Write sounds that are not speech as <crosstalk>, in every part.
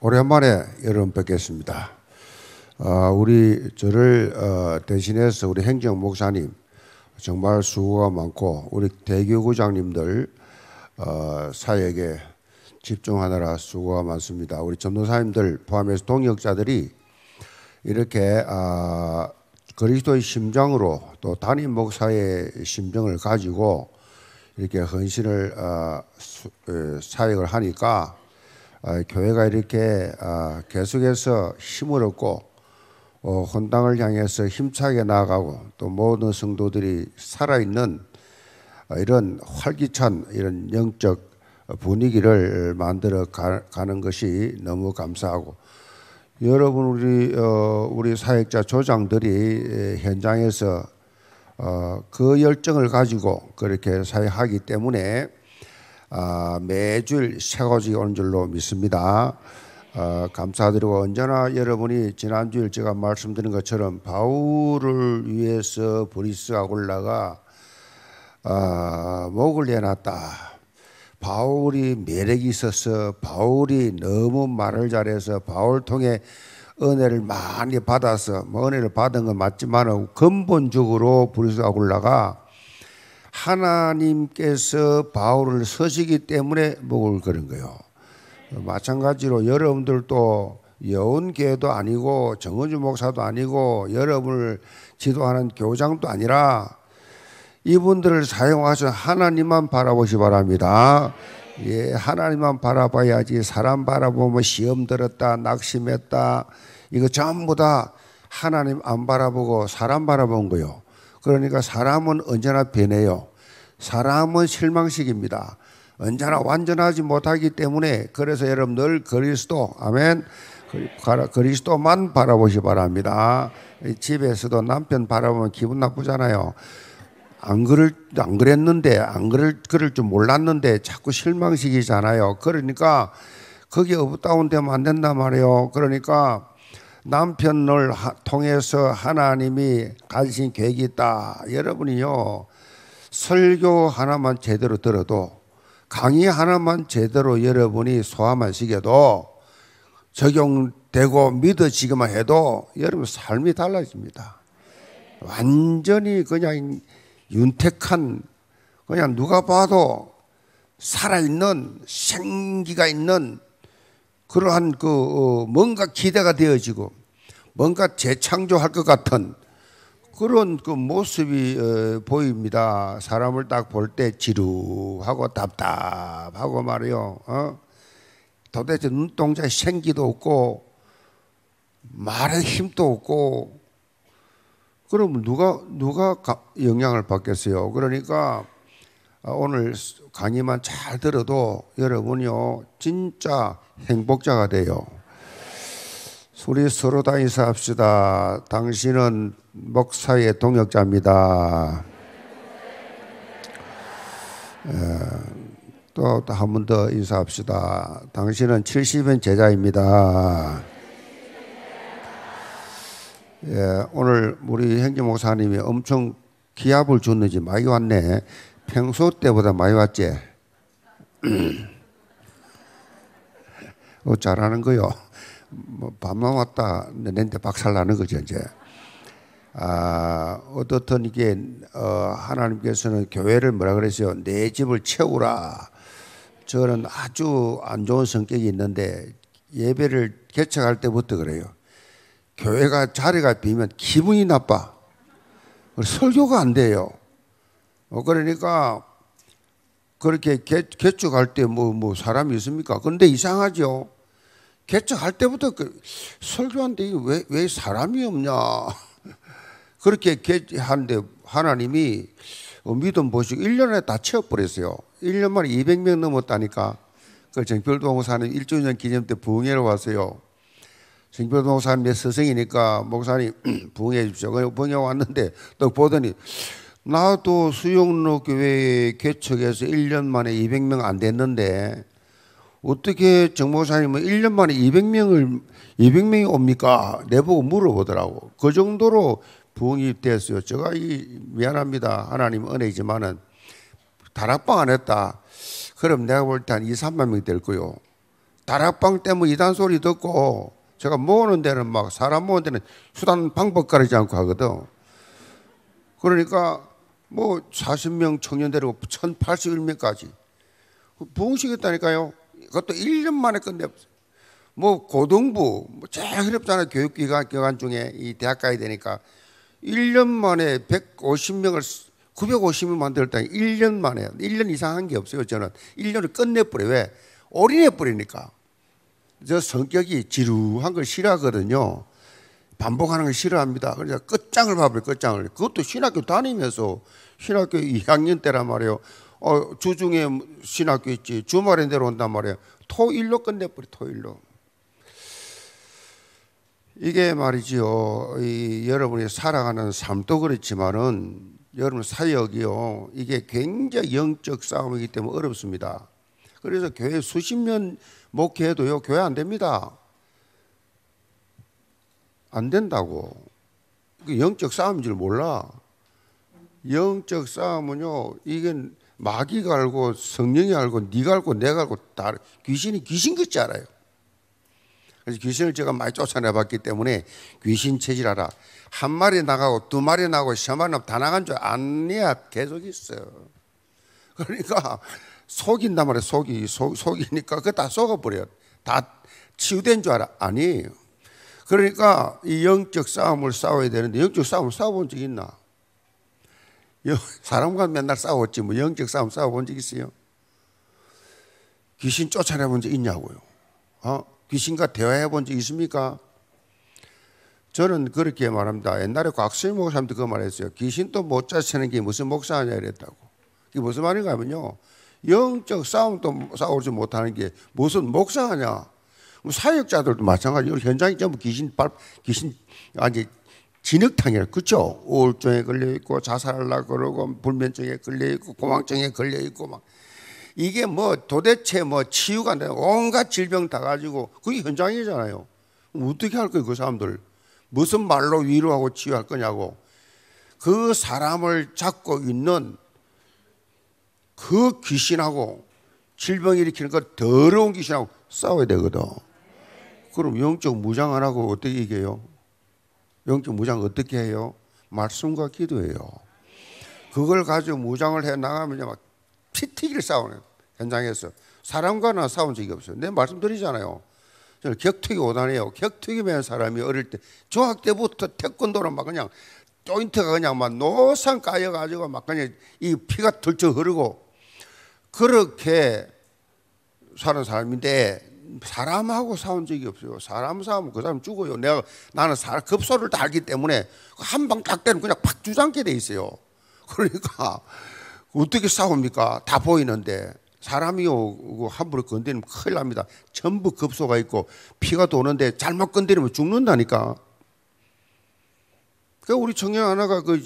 오랜만에 여러분 뵙겠습니다. 어, 우리 저를 어, 대신해서 우리 행정 목사님 정말 수고가 많고 우리 대교구장님들 어, 사역에 집중하느라 수고가 많습니다. 우리 전도사님들 포함해서 동역자들이 이렇게 아, 그리스도의 심정으로 또 담임 목사의 심정을 가지고 이렇게 헌신을 아, 수, 에, 사역을 하니까 아, 교회가 이렇게 아, 계속해서 힘을 얻고 어, 혼당을 향해서 힘차게 나아가고 또 모든 성도들이 살아있는 아, 이런 활기찬 이런 영적 분위기를 만들어 가, 는 것이 너무 감사하고 여러분 우리 어, 우리 사역자 조장들이 현장에서 어, 그 열정을 가지고 그렇게 사역하기 때문에 아, 매주일 새가지 오는 줄로 믿습니다. 아, 감사드리고 언제나 여러분이 지난주에 제가 말씀드린 것처럼 바울을 위해서 브리스가 올라가 아, 목을 내놨다. 바울이 매력이 있어서 바울이 너무 말을 잘해서 바울 통해 은혜를 많이 받아서 뭐 은혜를 받은 건 맞지만 근본적으로 브리스가 올라가 하나님께서 바울을 서시기 때문에 목을 그런 거예요. 마찬가지로 여러분들도 여운교도 아니고 정은주 목사도 아니고 여러분을 지도하는 교장도 아니라 이분들을 사용하셔 하나님만 바라보시 바랍니다. 예, 하나님만 바라봐야지 사람 바라보면 시험 들었다, 낙심했다. 이거 전부 다 하나님 안 바라보고 사람 바라본 거요. 그러니까 사람은 언제나 변해요. 사람은 실망식입니다. 언제나 완전하지 못하기 때문에 그래서 여러분 늘 그리스도 아멘 그 그리스도만 바라보시 바랍니다. 집에서도 남편 바라보면 기분 나쁘잖아요. 안 그럴 안 그랬는데 안 그럴 그럴 줄 몰랐는데 자꾸 실망식이잖아요. 그러니까 거기 업다운 되면 안 된단 말이에요. 그러니까 남편을 통해서 하나님이 가신 계획이 있다. 여러분이요. 설교 하나만 제대로 들어도 강의 하나만 제대로 여러분이 소화만 시켜도 적용되고 믿어지기만 해도 여러분 삶이 달라집니다. 완전히 그냥 윤택한 그냥 누가 봐도 살아있는 생기가 있는 그러한 그 어, 뭔가 기대가 되어지고 뭔가 재창조할 것 같은 그런 그 모습이 어, 보입니다. 사람을 딱 볼 때 지루하고 답답하고 말이요. 어? 도대체 눈동자에 생기도 없고 말에 힘도 없고 그럼 누가 누가 영향을 받겠어요? 그러니까 오늘 강의만 잘 들어도 여러분요 진짜 행복자가 돼요. 우리 서로 다 인사합시다. 당신은 목사의 동역자입니다. 예, 또한 번 더 인사합시다. 당신은 70인 제자입니다. 예, 오늘 우리 행정 목사님이 엄청 기합을 줬는지 많이 왔네. 평소 때보다 많이 왔지. <clears throat> 어, 잘하는 거요. 뭐밥 남았다 내한테 박살 나는 거죠 이제. 아 어떻든 이게 어, 하나님께서는 교회를 뭐라 그랬어요 내 집을 채우라. 저는 아주 안 좋은 성격이 있는데 예배를 개척할 때부터 그래요. 교회가 자리가 비면 기분이 나빠. 설교가 안 돼요. 어, 그러니까 그렇게 개, 개척할 때뭐뭐 뭐 사람이 있습니까? 근데 이상하죠. 개척할 때부터 그 설교한데 왜, 왜 사람이 없냐. <laughs> 그렇게 하는데 하나님이 어, 믿음 보시고 1년에 다 채워버렸어요. 1년 만에 200명 넘었다니까. 그 정별동 사는 1주년 기념 때 부흥회로 왔어요. 정별동 사는내 스승이니까 목사님 <clears throat> 부흥해 주십시오. 그래서 부흥회 왔는데 또 보더니 나도 수영로 교회 개척해서 1년 만에 200명 안 됐는데 어떻게 정보사님은 1년 만에 200명을 200명이 옵니까? 내보고 물어보더라고. 그 정도로 부흥이 됐어요. 제가 이 미안합니다. 하나님 은혜이지만은 다락방 안 했다. 그럼 내가 볼 때 한 2, 3만 명이될 거요. 다락방 때문에 이단 소리 듣고 제가 모으는 데는 막 사람 모으는 데는 수단 방법 가리지 않고 하거든. 그러니까 뭐 40명 청년 데리고 1081명까지 부흥시겠다니까요 그것도 1년 만에 끝내버렸어요. 뭐 고등부 뭐 제일 어렵잖아요. 교육기관 교관 중에 이 대학 가야 되니까 1년 만에 150명을 950명 만들었다니 1년 만에 1년 이상 한 게 없어요. 저는 1년을 끝내버려요. 왜? 올인해버리니까. 저 성격이 지루한 걸 싫어하거든요. 반복하는 걸 싫어합니다. 그래서 끝장을 봐버려 끝장을. 그것도 신학교 다니면서 신학교 2학년 때란 말이에요. 어, 주중에 신학교 있지 주말에 내려온단 말이에요. 토일로 끝내버려 토일로. 이게 말이지요. 이 여러분이 살아가는 삶도 그렇지만은 여러분 사역이요. 이게 굉장히 영적 싸움이기 때문에 어렵습니다. 그래서 교회 수십 년 목회해도요. 교회 안 됩니다. 안 된다고. 영적 싸움인 줄 몰라. 영적 싸움은요. 이게 마귀가 알고 성령이 알고 네가 알고 내가 알고 다 귀신이 귀신같지 알아요. 그래서 귀신을 제가 많이 쫓아내봤기 때문에 귀신 체질 알아. 한 마리 나가고 두 마리 나가고 세 마리 나다 나간 줄 아니야 계속 있어 그러니까 속인단 말이야 속이 속, 속이니까 그거 다 속아버려. 다 치유된 줄 알아. 아니에요. 그러니까 이 영적 싸움을 싸워야 되는데 영적 싸움을 싸워본 적 있나? 사람과 맨날 싸웠지 뭐 영적 싸움 싸워본 적 있어요? 귀신 쫓아내본 적 있냐고요? 어? 귀신과 대화해본 적 있습니까? 저는 그렇게 말합니다. 옛날에 곽수희 목사님도 그 말했어요. 귀신도 못 쫓아내는 게 무슨 목사냐 이랬다고. 이게 무슨 말인가 하면요. 영적 싸움도 싸우지 못하는 게 무슨 목사냐. 뭐 사역자들도 마찬가지로 현장에 전부 귀신 귀신, 아니, 진흙탕이라 그죠? 우울증에 걸려 있고 자살하려 그러고 불면증에 걸려 있고 공황증에 걸려 있고 막 이게 뭐 도대체 뭐 치유가 안 되는 온갖 질병 다 가지고 그게 현장이잖아요. 어떻게 할 거예요, 그 사람들? 무슨 말로 위로하고 치유할 거냐고. 그 사람을 잡고 있는 그 귀신하고 질병 일으키는 그 더러운 귀신하고 싸워야 되거든. 그럼 영적 무장 안 하고 어떻게 이겨요? 영적 무장 어떻게 해요? 말씀과 기도예요. 그걸 가지고 무장을 해 나가면 막 피튀기를 싸우는 현장에서 사람과나 싸운 적이 없어요. 내 말씀드리잖아요. 저는 격투기 오단이에요. 격투기 배 사람이 어릴 때 중학 때부터 태권도는 막 그냥 조인트가 그냥 막 노상 까여가지고 막 그냥 이 피가 들쩍 흐르고 그렇게 사는 사람인데 사람하고 싸운 적이 없어요. 사람 싸우면 그 사람 죽어요. 내가 나는 사람 급소를 다 알기 때문에 그 한방딱 때는 그냥 팍 주장게 돼 있어요. <laughs> 그러니까 어떻게 싸웁니까? 다 보이는데 사람이 오고 함부로 건드리면 큰일 납니다. 전부 급소가 있고 피가 도는데 잘못 건드리면 죽는다니까. 그 우리 청년 하나가 그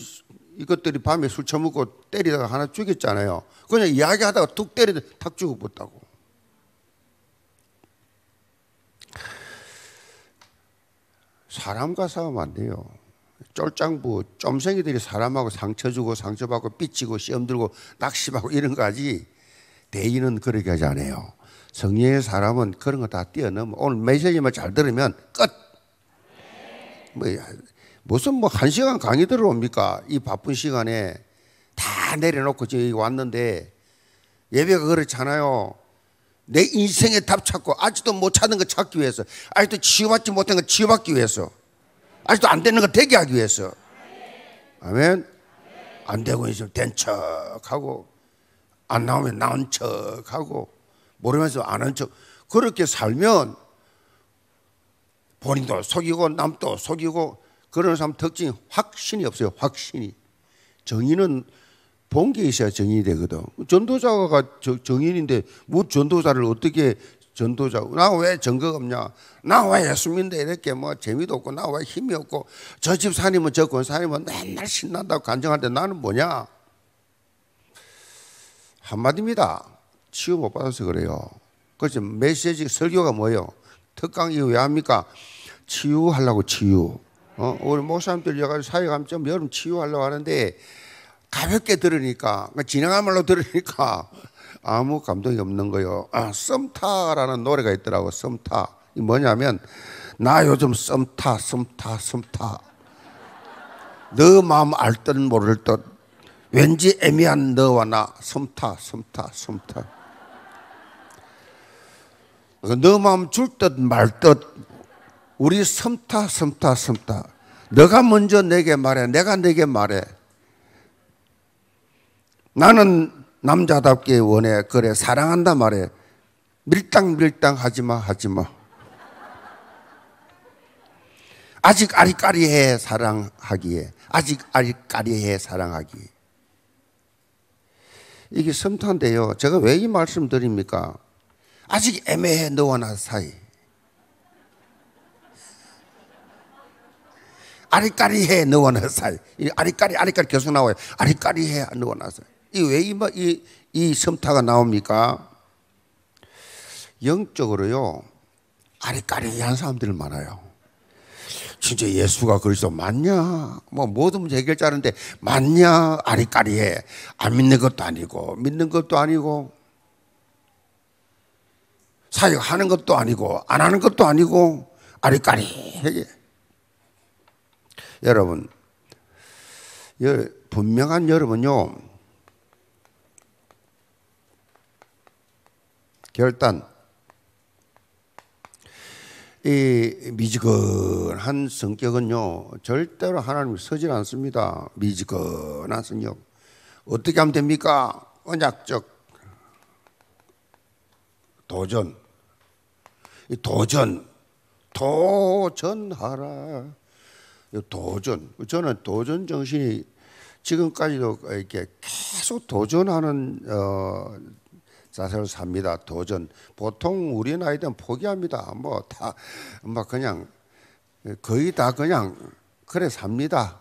이것들이 밤에 술 처먹고 때리다가 하나 죽였잖아요. 그냥 이야기하다가 툭 때리다 탁 죽어버렸다고. 사람과 싸우면 안 돼요. 쫄짱부, 쫌생이들이 사람하고 상처 주고 상처받고 삐치고 시험 들고 낙심하고 이런 거지 대인은 그렇게 하지 않아요. 성령의 사람은 그런 거 다 뛰어넘어. 오늘 메시지만 잘 들으면 끝! 뭐, 무슨 뭐한 시간 강의 들어옵니까? 이 바쁜 시간에 다 내려놓고 지금 왔는데 예배가 그렇잖아요. 내 인생의 답 찾고 아직도 못 찾는 거 찾기 위해서 아직도 치유받지 못한 거 치유받기 위해서 아직도 안 되는 거 되게 하기 위해서 아멘 안 되고 있으면 된 척하고 안 나오면 나온 척하고 모르면서 안 한 척 그렇게 살면 본인도 속이고 남도 속이고 그런 사람 특징이 확신이 없어요 확신이 정의는 본게 있어야 정인이 되거든. 전도자가 정인인데 뭐 전도자를 어떻게 전도자 나 왜 전거 없냐 나 왜 예수 믿데 이렇게 뭐 재미도 없고 나 왜 힘이 없고 저 집사님은 저 권사님은 맨날 신난다고 간증하는데 나는 뭐냐 한마디입니다 치유 못 받아서 그래요 그렇지 메시지 설교가 뭐예요 특강이 왜 합니까 치유하려고 치유 어 우리 목사님들 여가지고 사회 감면 여름 치유하려고 하는데 가볍게 들으니까 진행한말로 그러니까 들으니까 <laughs> 아무 감동이 없는 거요. 아, 썸타라는 노래가 있더라고. 썸타 이 뭐냐면 나 요즘 썸타 썸타 썸타 너 마음 알 듯 모를 듯 왠지 애매한 너와 나 썸타 썸타 썸타 너 마음 줄 듯 말듯 우리 썸타 썸타 썸타 너가 먼저 내게 말해 내가 내게 말해 나는 남자답게 원해. 그래, 사랑한다 말해. 밀당밀당 하지 마, 하지 마. 아직 아리까리해, 사랑하기에. 아직 아리까리해, 사랑하기 이게 섬탄데요. 제가 왜 이 말씀 드립니까? 아직 애매해, 너와 나 사이. 아리까리해, 너와 나 사이. 아리까리, 아리까리 계속 나와요. 아리까리해, 너와 나 사이. 이왜이 이, 이 섬타가 나옵니까? 영적으로요 아리까리한 사람들 많아요. 진짜 예수가 그리스도 맞냐? 뭐 모든 문제 해결자는데 맞냐? 아리까리해. 안 믿는 것도 아니고 믿는 것도 아니고 사역하는 것도 아니고 안 하는 것도 아니고 아리까리해. 여러분 분명한 여러분요 결단. 이 미지근한 성격은요, 절대로 하나님 서질 않습니다. 미지근한 성격. 어떻게 하면 됩니까? 언약적 도전. 이 도전. 도전하라. 도전. 저는 도전 정신이 지금까지도 이렇게 계속 도전하는 어, 자세를 삽니다. 도전. 보통 우리 나이 되면 포기합니다. 뭐다뭐 뭐 그냥 거의 다 그냥 그래 삽니다.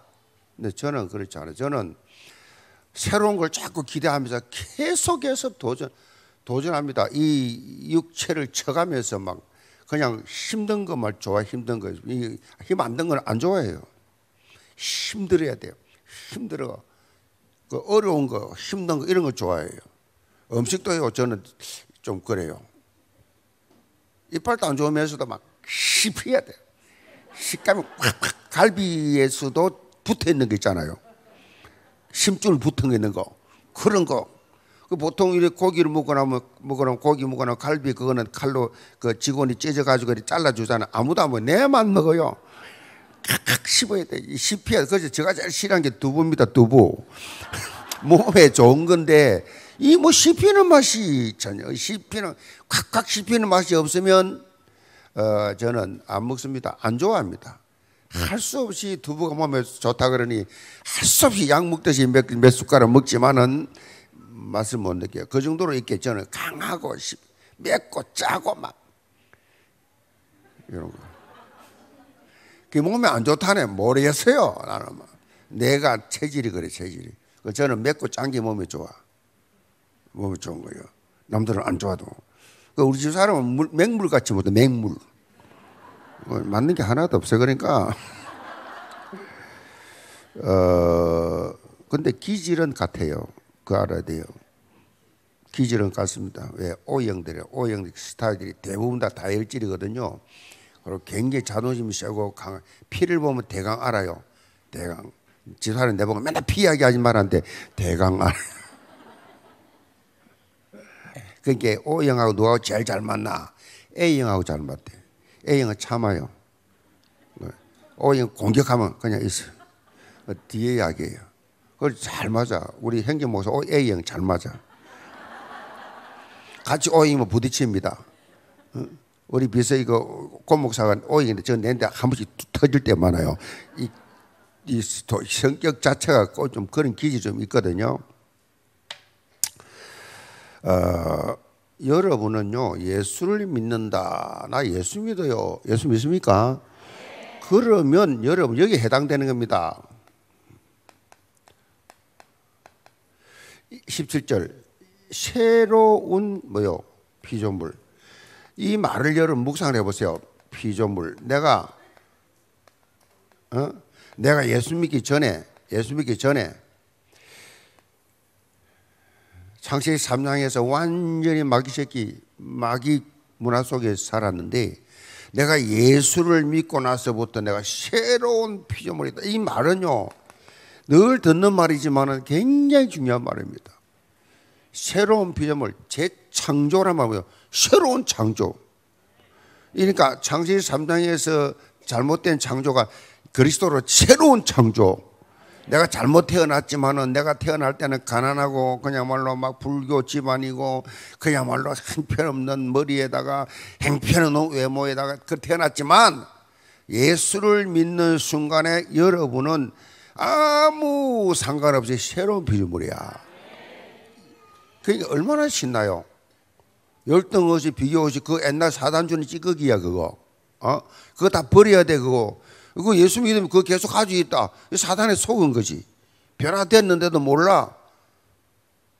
근데 저는 그렇지 않아요. 저는 새로운 걸 자꾸 기대하면서 계속해서 도전 도전합니다. 이 육체를 쳐가면서 막 그냥 힘든 것만 좋아 힘든 거. 힘안 든 건 안 좋아해요. 힘들어야 돼요. 힘들어. 그 어려운 거, 힘든 거 이런 거 좋아해요. 음식도 해요. 저는 좀 그래요. 이빨도 안 좋으면서도 막씹어야 돼. 식감이 콱콱 갈비에서도 붙어 있는 게 있잖아요. 심줄 붙어 있는 거. 그런 거. 그 보통 이렇게 고기를 먹거나 뭐, 먹거나 고기 먹거나 갈비 그거는 칼로 그 직원이 찢어 가지고 잘라 주잖아. 아무도 안 먹어. 내만 먹어요. 칵칵 씹어야 돼. 씹혀야 돼. 그래서 제가 제일 싫어하는 게 두부입니다. 두부. <laughs> 몸에 좋은 건데 이뭐 씹히는 맛이 전혀 씹히는 콱콱 씹히는 맛이 없으면 어, 저는 안 먹습니다. 안 좋아합니다. 할 수 없이 두부가 몸에 좋다 그러니 할 수 없이 약 먹듯이 몇, 몇 숟가락 먹지만은 맛을 못 느껴요. 그 정도로 이게 렇 저는 강하고 씹, 맵고 짜고 막 이런 거. 그 몸에 안 좋다네 모르겠어요. 나는 막. 내가 체질이 그래 체질이. 그 저는 맵고 짠 게 몸에 좋아. 뭐 좋은 거예요. 남들은 안 좋아도. 그러니까 우리 집 사람은 물, 맹물같지 못해, 맹물. 뭐, 맞는 게 하나도 없어요. 그러니까. <laughs> 어, 근데 기질은 같아요. 그 알아야 돼요. 기질은 같습니다. 왜? O형들이, O형 스타일들이 대부분 다 다혈질이거든요. 그리고 굉장히 자존심이 세고 강, 피를 보면 대강 알아요. 대강. 지사는 내보고 맨날 피하기 하지 말았는데 대강 알아요. 그러니까 O형하고 누가 제일 잘맞나 A형하고 잘 맞대. A형은 참아요. 네. O형 공격하면 그냥 있어 그 뒤에 약이에요. 그걸 잘 맞아. 우리 행정모사 A형 잘 맞아. 같이 O형이면 부딪힙니다. 우리 비서 이거 권목사가 O형인데 저내는데한 번씩 터질 때 많아요. 이, 이 성격 자체가 좀 그런 기질이 좀 있거든요. 어, 여러분은요 예수를 믿는다 나 예수 믿어요 예수 믿습니까? 그러면 여러분 여기 해당되는 겁니다. 17절 새로운 뭐요 피조물 이 말을 여러분 묵상을 해보세요 피조물 내가 어? 내가 예수 믿기 전에 예수 믿기 전에 창세기 3장에서 완전히 마귀 새끼 마귀 문화 속에 살았는데 내가 예수를 믿고 나서부터 내가 새로운 피조물이다. 이 말은요. 늘 듣는 말이지만 굉장히 중요한 말입니다. 새로운 피조물, 재창조란 말이에요. 새로운 창조. 그러니까 창세기 3장에서 잘못된 창조가 그리스도로 새로운 창조. 내가 잘못 태어났지만은 내가 태어날 때는 가난하고 그야말로 막 불교 집안이고 그야말로 행편없는 머리에다가 행편없는 외모에다가 그 태어났지만 예수를 믿는 순간에 여러분은 아무 상관없이 새로운 비조물이야그게 얼마나 신나요? 열등 옷이 비교 옷이 그 옛날 사단주는 찌꺼기야 그거. 어? 그거 다 버려야 돼 그거. 그 예수 믿으면 그거 계속 가지고 있다. 사단에 속은 거지. 변화됐는데도 몰라.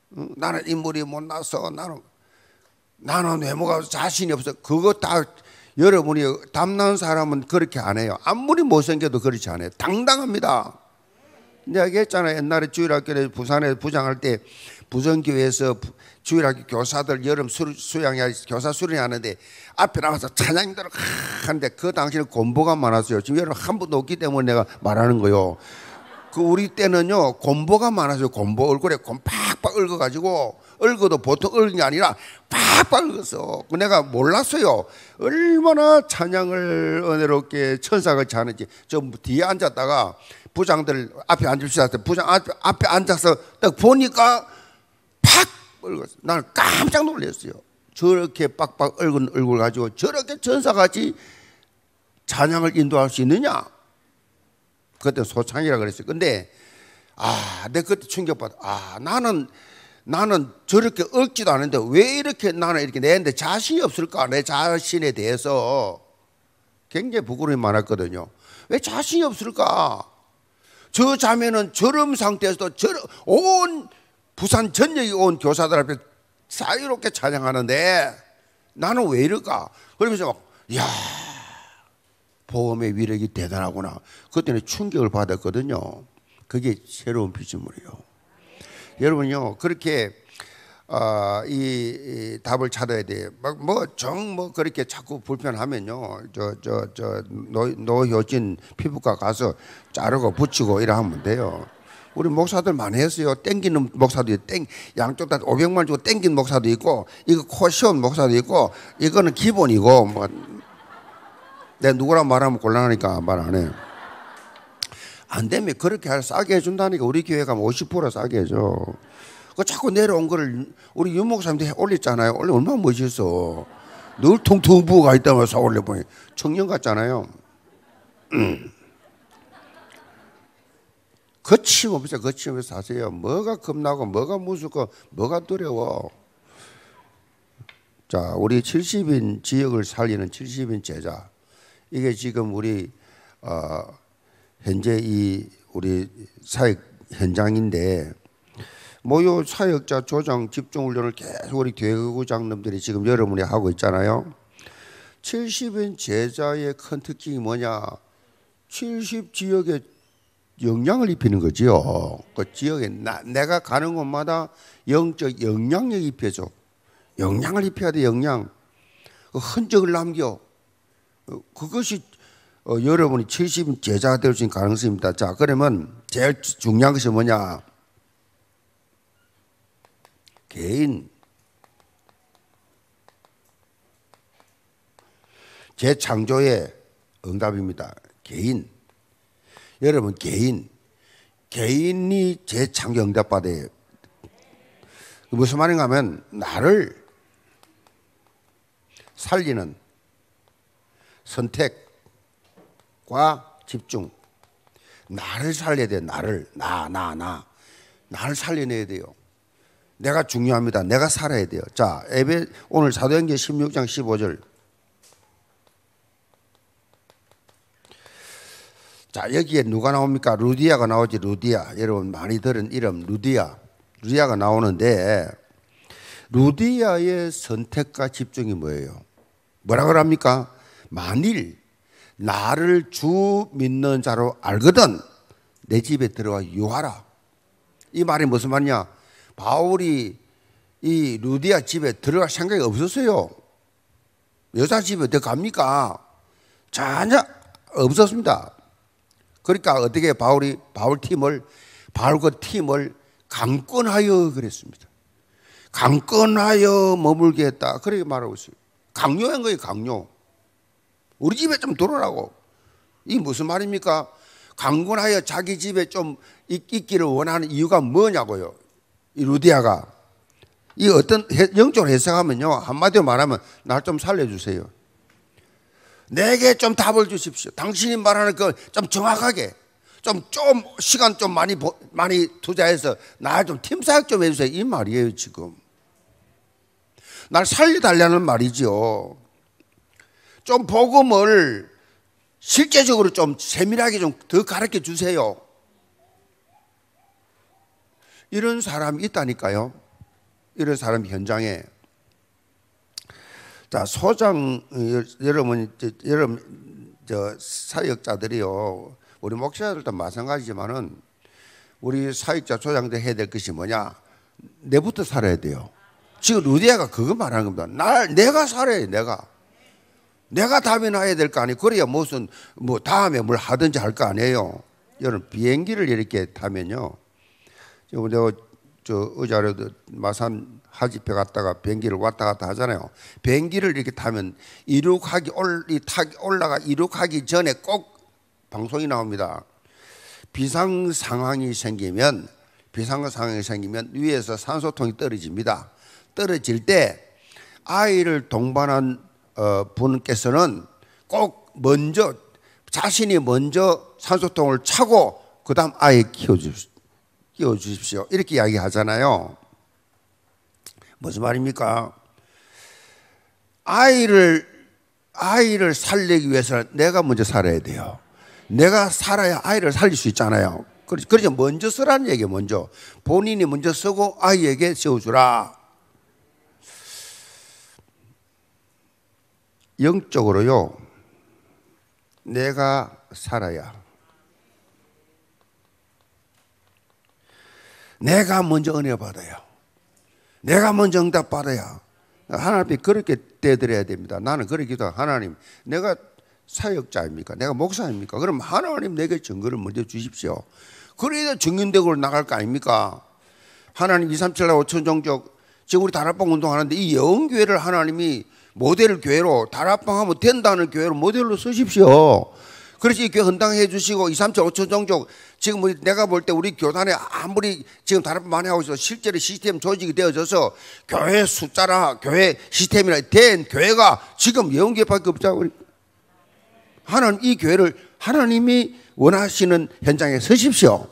나는 인물이 못났어. 나는, 나는 외모가 자신이 없어. 그거 다 여러분이 담난 사람은 그렇게 안 해요. 아무리 못생겨도 그렇지 않아요. 당당합니다. 내가 얘기했잖아요. 옛날에 주일학교에 부산에 부장할 때 부전교회에서 주일학교 교사들 여름 수, 수양회 교사 수련하는데 앞에 나와서 찬양들을 하는데 그 당시에 곰보가 많았어요. 지금 여러분 한 분도 없기 때문에 내가 말하는 거요. 그 우리 때는요 곰보가 많았어요. 곰보 얼굴에 곰 팍팍 긁어가지고 긁어도 보통 긁은 게 아니라 팍팍 긁었어. 그 내가 몰랐어요. 얼마나 찬양을 은혜롭게 천사같자는지저 뒤에 앉았다가 부장들 앞에 앉을 수 있었어요. 부장 앞, 앞에 앉아서 딱 보니까 얼겋어요 나는 깜짝 놀랐어요. 저렇게 빡빡 얼은 얼굴 가지고 저렇게 전사같이 찬양을 인도할 수 있느냐? 그때 소창이라 그랬어요. 근데 아, 내 그때 충격받아. 아, 나는 나는 저렇게 억지도 않은데 왜 이렇게 나는 이렇게 내는데 자신이 없을까? 내 자신에 대해서 굉장히 부끄러움이 많았거든요. 왜 자신이 없을까? 저 자매는 저런 상태에서도 저온 부산 전역에 온 교사들 앞에 자유롭게 찬양하는데 나는 왜 이럴까? 그러면서 막, 야 보험의 위력이 대단하구나. 그때는 충격을 받았거든요. 그게 새로운 비즈물이에요. 여러분요, 그렇게 어, 이, 이, 답을 찾아야 돼요. 막 뭐 정뭐 뭐 그렇게 자꾸 불편하면요. 저 저저노 노효진 피부과 가서 자르고 붙이고 이래 하면 돼요. 우리 목사들 많이 했어요. 땡기는 목사도 있고, 땡, 양쪽 다 500만 주고 땡긴 목사도 있고, 이거 코시온 목사도 있고, 이거는 기본이고, 뭐. 내가 누구랑 말하면 곤란하니까 말 안 해요. 안 되면 그렇게 싸게 해준다니까 우리 교회가 50% 뭐 싸게 해줘. 그 자꾸 내려온 거를 우리 윤목사님도 올렸잖아요. 원래 얼마나 멋있어. 늘 통통 부어가 있다면서 올려보니 청년 같잖아요. 음. 거침없이 거침없이 사세요. 뭐가 겁나고 뭐가 무섭고 뭐가 두려워. 자, 우리 70인 지역을 살리는 70인 제자. 이게 지금 우리 어, 현재 이 우리 사역 현장인데 모요 사역자 조정 집중 훈련을 계속 우리 교구 장님들이 지금 여러분이 하고 있잖아요. 70인 제자의 큰 특징이 뭐냐? 70 지역의 영향을 입히는 거지요. 그 지역에 나, 내가 가는 곳마다 영적 영향력 입혀줘. 영향을 입혀야 돼, 영향. 그 흔적을 남겨. 어, 그것이 어, 여러분이 70 제자가 될 수 있는 가능성입니다. 자, 그러면 제일 중요한 것이 뭐냐? 개인. 재창조의 응답입니다. 개인. 여러분 개인 개인이 제창경답받아요 무슨 말인가 하면 나를 살리는 선택과 집중. 나를 살려야 돼. 나를 나 나, 나. 나를 살려내야 돼요. 내가 중요합니다. 내가 살아야 돼요. 자, 에베 오늘 사도행전 16장 15절. 자, 여기에 누가 나옵니까? 루디아가 나오지, 루디아. 여러분 많이 들은 이름, 루디아. 루디아가 나오는데, 루디아의 선택과 집중이 뭐예요? 뭐라 그럽니까? 만일 나를 주 믿는 자로 알거든 내 집에 들어와 유하라. 이 말이 무슨 말이냐? 바울이 이 루디아 집에 들어갈 생각이 없었어요. 여자 집에 어떻 갑니까? 전혀 없었습니다. 그러니까 어떻게 바울이 바울 팀을 바울과 그 팀을 강권하여 그랬습니다. 강건하여 머물게 했다. 그렇게 말하고 있어요. 강요한 거예요, 강요. 우리 집에 좀 들어오라고. 이 무슨 말입니까? 강건하여 자기 집에 좀 있, 기를 원하는 이유가 뭐냐고요. 이 루디아가. 이 어떤 영적으로 해석하면요. 한마디로 말하면 날 좀 살려주세요. 내게 좀 답을 주십시오. 당신이 말하는 그 좀 정확하게 좀 좀 시간 좀 많이 많이 투자해서 나 좀 팀 사역 좀 해주세요. 이 말이에요 지금. 날 살려달라는 말이죠. 좀 복음을 실제적으로 좀 세밀하게 좀 더 가르쳐 주세요. 이런 사람이 있다니까요. 이런 사람 현장에 자 소장 여러분 여러분 저 사역자들이요 우리 목사들도 마찬가지지만은 우리 사역자 소장들 해야 될 것이 뭐냐 내부터 살아야 돼요. 지금 루디아가 그거 말하는 겁니다. 날 내가 살아야 내가 내가 답이 나야 될 거 아니에요. 그래야 무슨 뭐 다음에 뭘 하든지 할 거 아니에요. 여러분 비행기를 이렇게 타면요. 지금 내가 저의 어제 마산 하집표 갔다가 비행기를 왔다 갔다 하잖아요. 비행기를 이렇게 타면 이륙하기 올, 타기 올라가 이륙하기 전에 꼭 방송이 나옵니다. 비상 상황이 생기면 비상 상황이 생기면 위에서 산소통이 떨어집니다. 떨어질 때 아이를 동반한 어, 분께서는 꼭 먼저 자신이 먼저 산소통을 차고 그다음 아이 키워주십시오. 이렇게 이야기하잖아요. 무슨 말입니까? 아이를 아이를 살리기 위해서 내가 먼저 살아야 돼요. 내가 살아야 아이를 살릴 수 있잖아요. 그러니 먼저 쓰라는 얘기 먼저 본인이 먼저 쓰고 아이에게 세워주라. 영적으로요. 내가 살아야 내가 먼저 은혜 받아요. 내가 먼저 응답 받아야. 하나님 그렇게 대드려야 됩니다. 나는 그러기도 하나님, 내가 사역자입니까? 내가 목사입니까? 그럼 하나님 내게 증거를 먼저 주십시오. 그래야 증인되고 나갈 거 아닙니까? 하나님 2, 3, 7, 5, 천종족 지금 우리 다락방 운동하는데 이 영교회를 하나님이 모델 교회로 다락방 하면 된다는 교회로 모델로 쓰십시오. 그래서 이 교회 헌당해 주시고 2, 3천, 5천 정족 지금 우리 내가 볼 때 우리 교단에 아무리 지금 다른 분 많이 하고 있어 실제로 시스템 조직이 되어져서 교회 숫자나 교회 시스템이나 된 교회가 지금 영계교회밖에 없자 고 하나님 이 교회를 하나님이 원하시는 현장에 서십시오.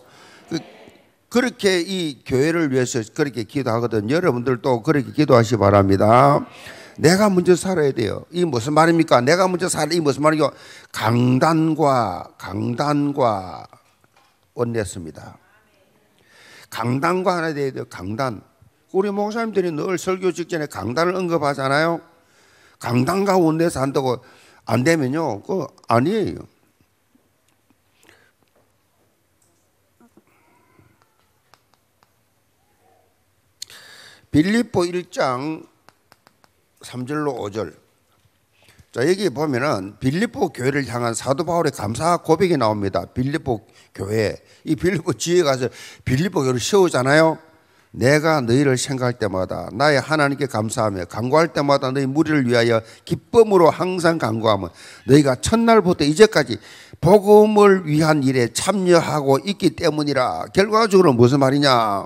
그, 그렇게 이 교회를 위해서 그렇게 기도하거든. 여러분들도 그렇게 기도하시 기 바랍니다. 내가 먼저 살아야 돼요. 이 무슨 말입니까? 내가 먼저 살아. 야이 무슨 말이요? 강단과 강단과 언냈습니다. 강단과 하나 돼야 돼요. 강단. 우리 목사님들이 늘 설교 직전에 강단을 언급하잖아요. 강단과 원내서 한다고 안 되면요. 그 아니에요. 빌립보 1장 3절로 5절. 자, 여기 보면은 빌립보 교회를 향한 사도 바울의 감사 고백이 나옵니다. 빌립보 교회. 이 빌립보 지에 가서 빌립보 교회를 세우잖아요. 내가 너희를 생각할 때마다 나의 하나님께 감사하며 간구할 때마다 너희 무리를 위하여 기쁨으로 항상 간구하며 너희가 첫날부터 이제까지 복음을 위한 일에 참여하고 있기 때문이라 결과적으로 무슨 말이냐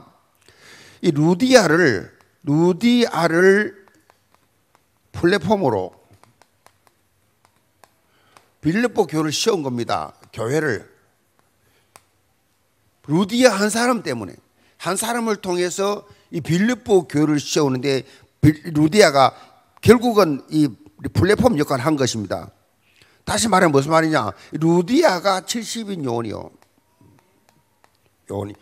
이 루디아를 루디아를 플랫폼으로 빌립보 교를 씌운 겁니다. 교회를 루디아 한 사람 때문에 한 사람을 통해서 이 빌립보 교를 씌우는데 루디아가 결국은 이 플랫폼 역할을 한 것입니다. 다시 말하 무슨 말이냐? 루디아가 70인 요원이요. 요원이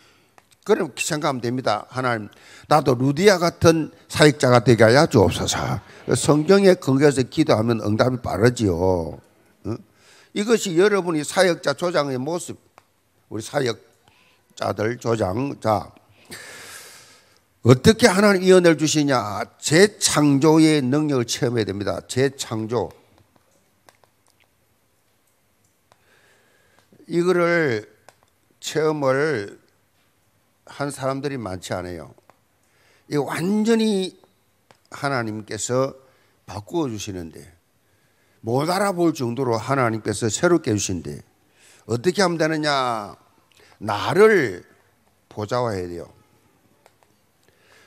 그렇 생각하면 됩니다. 하나님, 나도 루디아 같은 사역자가 되게 하여 주옵소서. 성경에 근거해서 기도하면 응답이 빠르지요. 이것이 여러분이 사역자 조장의 모습, 우리 사역자들 조장자. 어떻게 하나님 이은을 주시냐? 재창조의 능력을 체험해야 됩니다. 재창조. 이거를 체험을 한 사람들이 많지 않아요. 이 완전히 하나님께서 바꾸어 주시는데 못 알아볼 정도로 하나님께서 새롭게 주신데 어떻게 하면 되느냐? 나를 보좌화해야 돼요.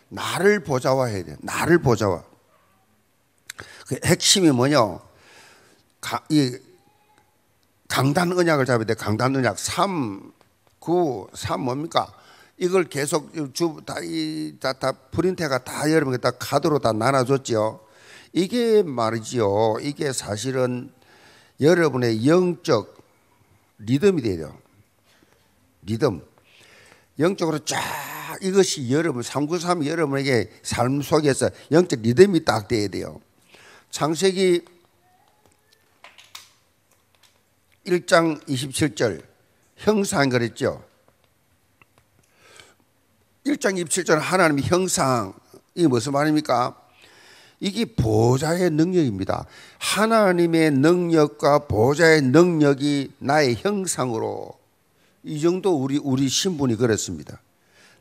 나를 보좌화해야 돼. 나를 보좌화. 그 핵심이 뭐냐? 이 강단 언약을 잡아야 돼. 강단 언약 3, 9, 3 뭡니까? 이걸 계속 주 다이다 다, 다 프린트가 다 여러분께 다 카드로 다 나눠줬지요. 이게 말이지요. 이게 사실은 여러분의 영적 리듬이 돼요. 리듬. 영적으로 쫙 이것이 여러분 393 여러분에게 삶 속에서 영적 리듬이 딱 돼야 돼요. 창세기 1장 27절 형상 그랬죠. 1장 27절 하나님의 형상이 게 무슨 말입니까? 이게 보좌의 능력입니다. 하나님의 능력과 보좌의 능력이 나의 형상으로 이 정도 우리 우리 신분이 그렇습니다.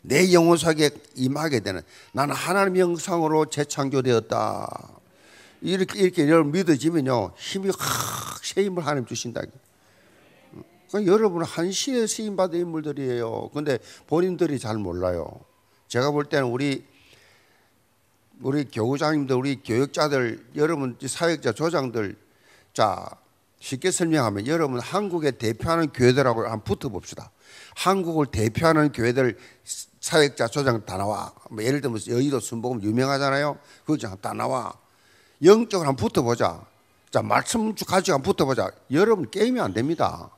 내 영혼 속에 임하게 되는 나는 하나님 형상으로 재창조되었다. 이렇게 이렇게 여러분 믿어지면요 힘이 확 세임을 하나님 주신다. 그 여러분 은 한시에 쓰임받은 인물들이에요. 근데 본인들이 잘 몰라요. 제가 볼 때는 우리 우리 교우장님들, 우리 교육자들, 여러분 사역자 조장들 자 쉽게 설명하면 여러분 한국의 대표하는 교회들하고 한 붙어봅시다. 한국을 대표하는 교회들 사역자 조장 다 나와. 뭐 예를 들면 여의도 순복음 유명하잖아요. 그거 다 나와. 영적으로 한번 붙어보자. 자 말씀 가지고 한번 붙어보자. 여러분 게임이 안 됩니다.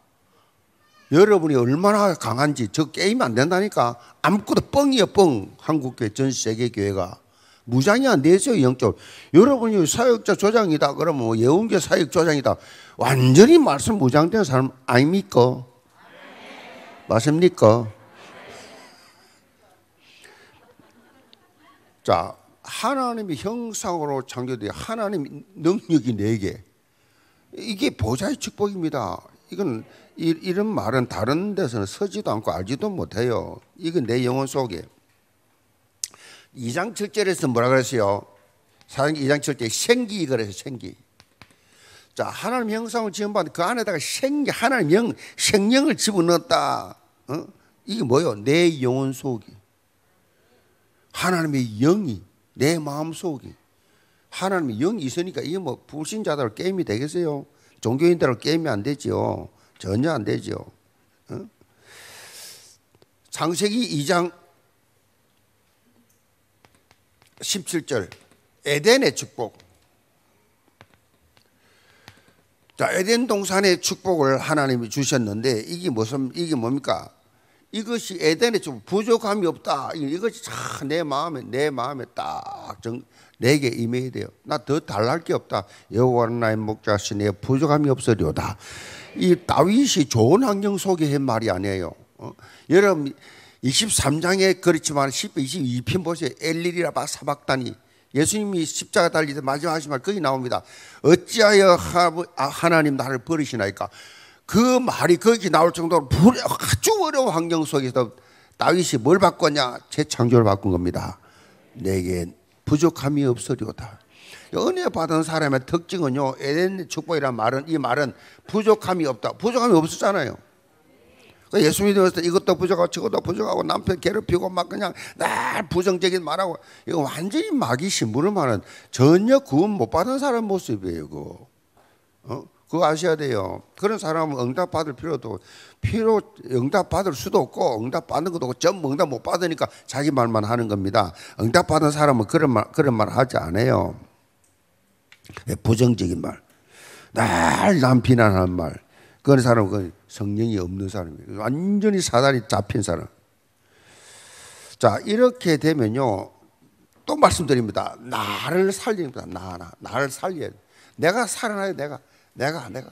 여러분이 얼마나 강한지 저 게임 안 된다니까 아무것도 뻥이야 뻥 한국교회 전 세계교회가 무장이 안 되죠 영적 여러분이 사역자 조장이다 그러면 뭐 예언계 사역 조장이다 완전히 말씀 무장된 사람 아닙니까 맞습니까 자 하나님의 형상으로 창조돼 하나님 능력이 네개 이게 보좌의 축복입니다 이건 이, 런 말은 다른 데서는 서지도 않고 알지도 못해요. 이건 내 영혼 속에. 2장 7절에서 뭐라 그랬어요? 사장기 2장 7절에 생기 그래서 생기. 자, 하나님 형상을 지음받은 그 안에다가 생기, 하나님 영, 생령을 집어넣었다. 어? 이게 뭐요? 예내 영혼 속이. 하나님의 영이 내 마음 속이. 하나님의 영이 있으니까 이게 뭐 불신자들 게임이 되겠어요? 종교인들 게임이 안 되지요. 전혀 안 되죠. 어? 세기 2장 17절 에덴의 축복. 자, 에덴 동산의 축복을 하나님이 주셨는데 이게 무슨 이게 뭡니까? 이것이 에덴의 좀 부족함이 없다. 이것이 내 마음에 내 마음에 딱 정, 내게 임해야 돼요. 나 더 달랄 게 없다. 여호와 나의 목자시니 부족함이 없으리다 이 다윗이 좋은 환경 속에 한 말이 아니에요. 어? 여러분 23장에 그렇지만 22편 보세요. 엘리리라 바 사박다니 예수님이 십자가 달리듯 마지막 하신 말 거기 나옵니다. 어찌하여 하, 아, 나님 나를 버리시나이까? 그 말이 거기 나올 정도로 아주 어려운 환경 속에서 다윗이 뭘 바꿨냐? 재창조를 바꾼 겁니다. 내겐 부족함이 없으리오다. 은혜 받은 사람의 특징은요. 에덴 축복이란 말은 이 말은 부족함이 없다. 부족함이 없었잖아요. 그러니까 예수 믿으면서 이것도 부족하고 저것도 부족하고 남편 괴롭히고 막 그냥 날 부정적인 말하고 이거 완전히 마귀 신부를 말은 전혀 구원 못 받은 사람 모습이에요. 그거. 어? 그거 아셔야 돼요. 그런 사람은 응답 받을 필요도 필요 응답 받을 수도 없고 응답 받는 것도 없고 전부 응답 못 받으니까 자기 말만 하는 겁니다. 응답 받은 사람은 그런 말 그런 말 하지 않아요. 예, 부정적인 말, 날남 비난하는 말. 그런 사람은 그 성령이 없는 사람이에요. 완전히 사단이 잡힌 사람. 자, 이렇게 되면요. 또 말씀드립니다. 나를 살립니다. 나, 나. 나를 살려야 돼. 내가 살아나야 내가. 내가, 내가.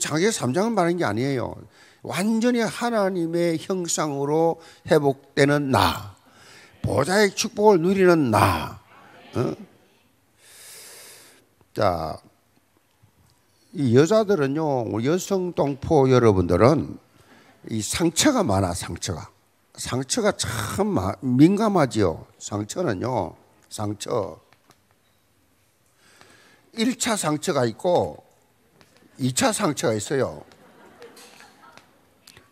장기 3장은 말하는 게 아니에요. 완전히 하나님의 형상으로 회복되는 나. 보좌의 축복을 누리는 나. 어? 자, 이 여자들은요, 여성 동포 여러분들은 이 상처가 많아, 상처가. 상처가 참 마, 민감하지요. 상처는요, 상처. 1차 상처가 있고 2차 상처가 있어요.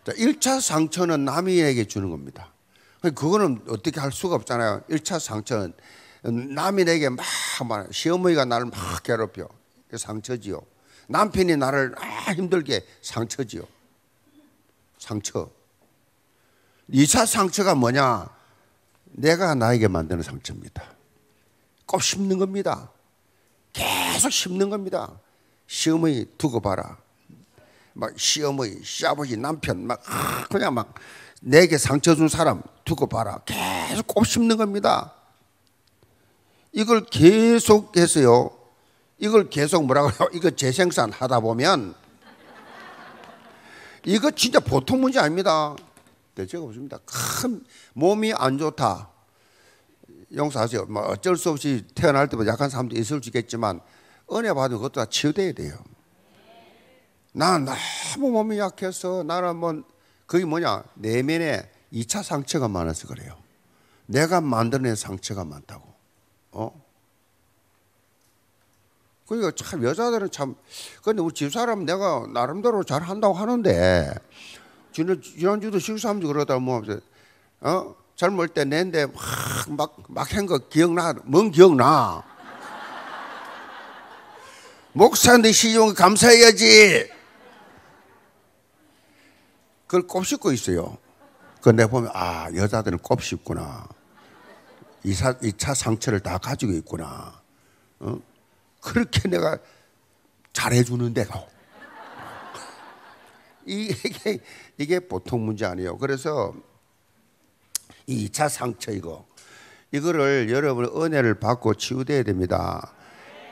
자, 1차 상처는 남에게 이 주는 겁니다. 그러니까 그거는 어떻게 할 수가 없잖아요. 1차 상처는 남이 내게 막 말, 시어머니가 나를 막 괴롭혀. 상처지요. 남편이 나를 아, 힘들게 상처지요. 상처. 2차 상처가 뭐냐? 내가 나에게 만드는 상처입니다. 꼭 심는 겁니다. 계속 심는 겁니다. 시어머니 두고 봐라. 막 시어머니, 시아버지, 남편 막 그냥 막 내게 상처 준 사람 두고 봐라. 계속 꼽심는 겁니다. 이걸 계속해서요. 이걸 계속 뭐라고 해요? 이거 재생산 하다 보면 이거 진짜 보통 문제 아닙니다. 대체가 없습니다. 큰 몸이 안 좋다. 용서하세요. 뭐 어쩔 수 없이 태어날 때부터 약한 사람도 있을 수 있겠지만 은혜 받으 그것도 다 치유돼야 돼요. 난 너무 몸이 약해서 나는 뭐 그게 뭐냐 내면에 2차 상처가 많아서 그래요. 내가 만들어낸 상처가 많다고. 어? 그러니까 참 여자들은 참 근데 우리 집사람 내가 나름대로 잘 한다고 하는데 지난 지난주도 실수하면서 그러다 뭐 어? 젊을 때 낸데 막막한거 막 기억나 뭔 기억나 목사한테 시종 감사해야지 그걸 꼽씹고 있어요. 그런데 보면 아 여자들은 꼽씹구나. 이차 이차 상처를 다 가지고 있구나. 어? 그렇게 내가 잘해주는데도 <laughs> 이게 이게 보통 문제 아니에요. 그래서 이 2차 상처 이거 이거를 여러분 은혜를 받고 치유돼야 됩니다.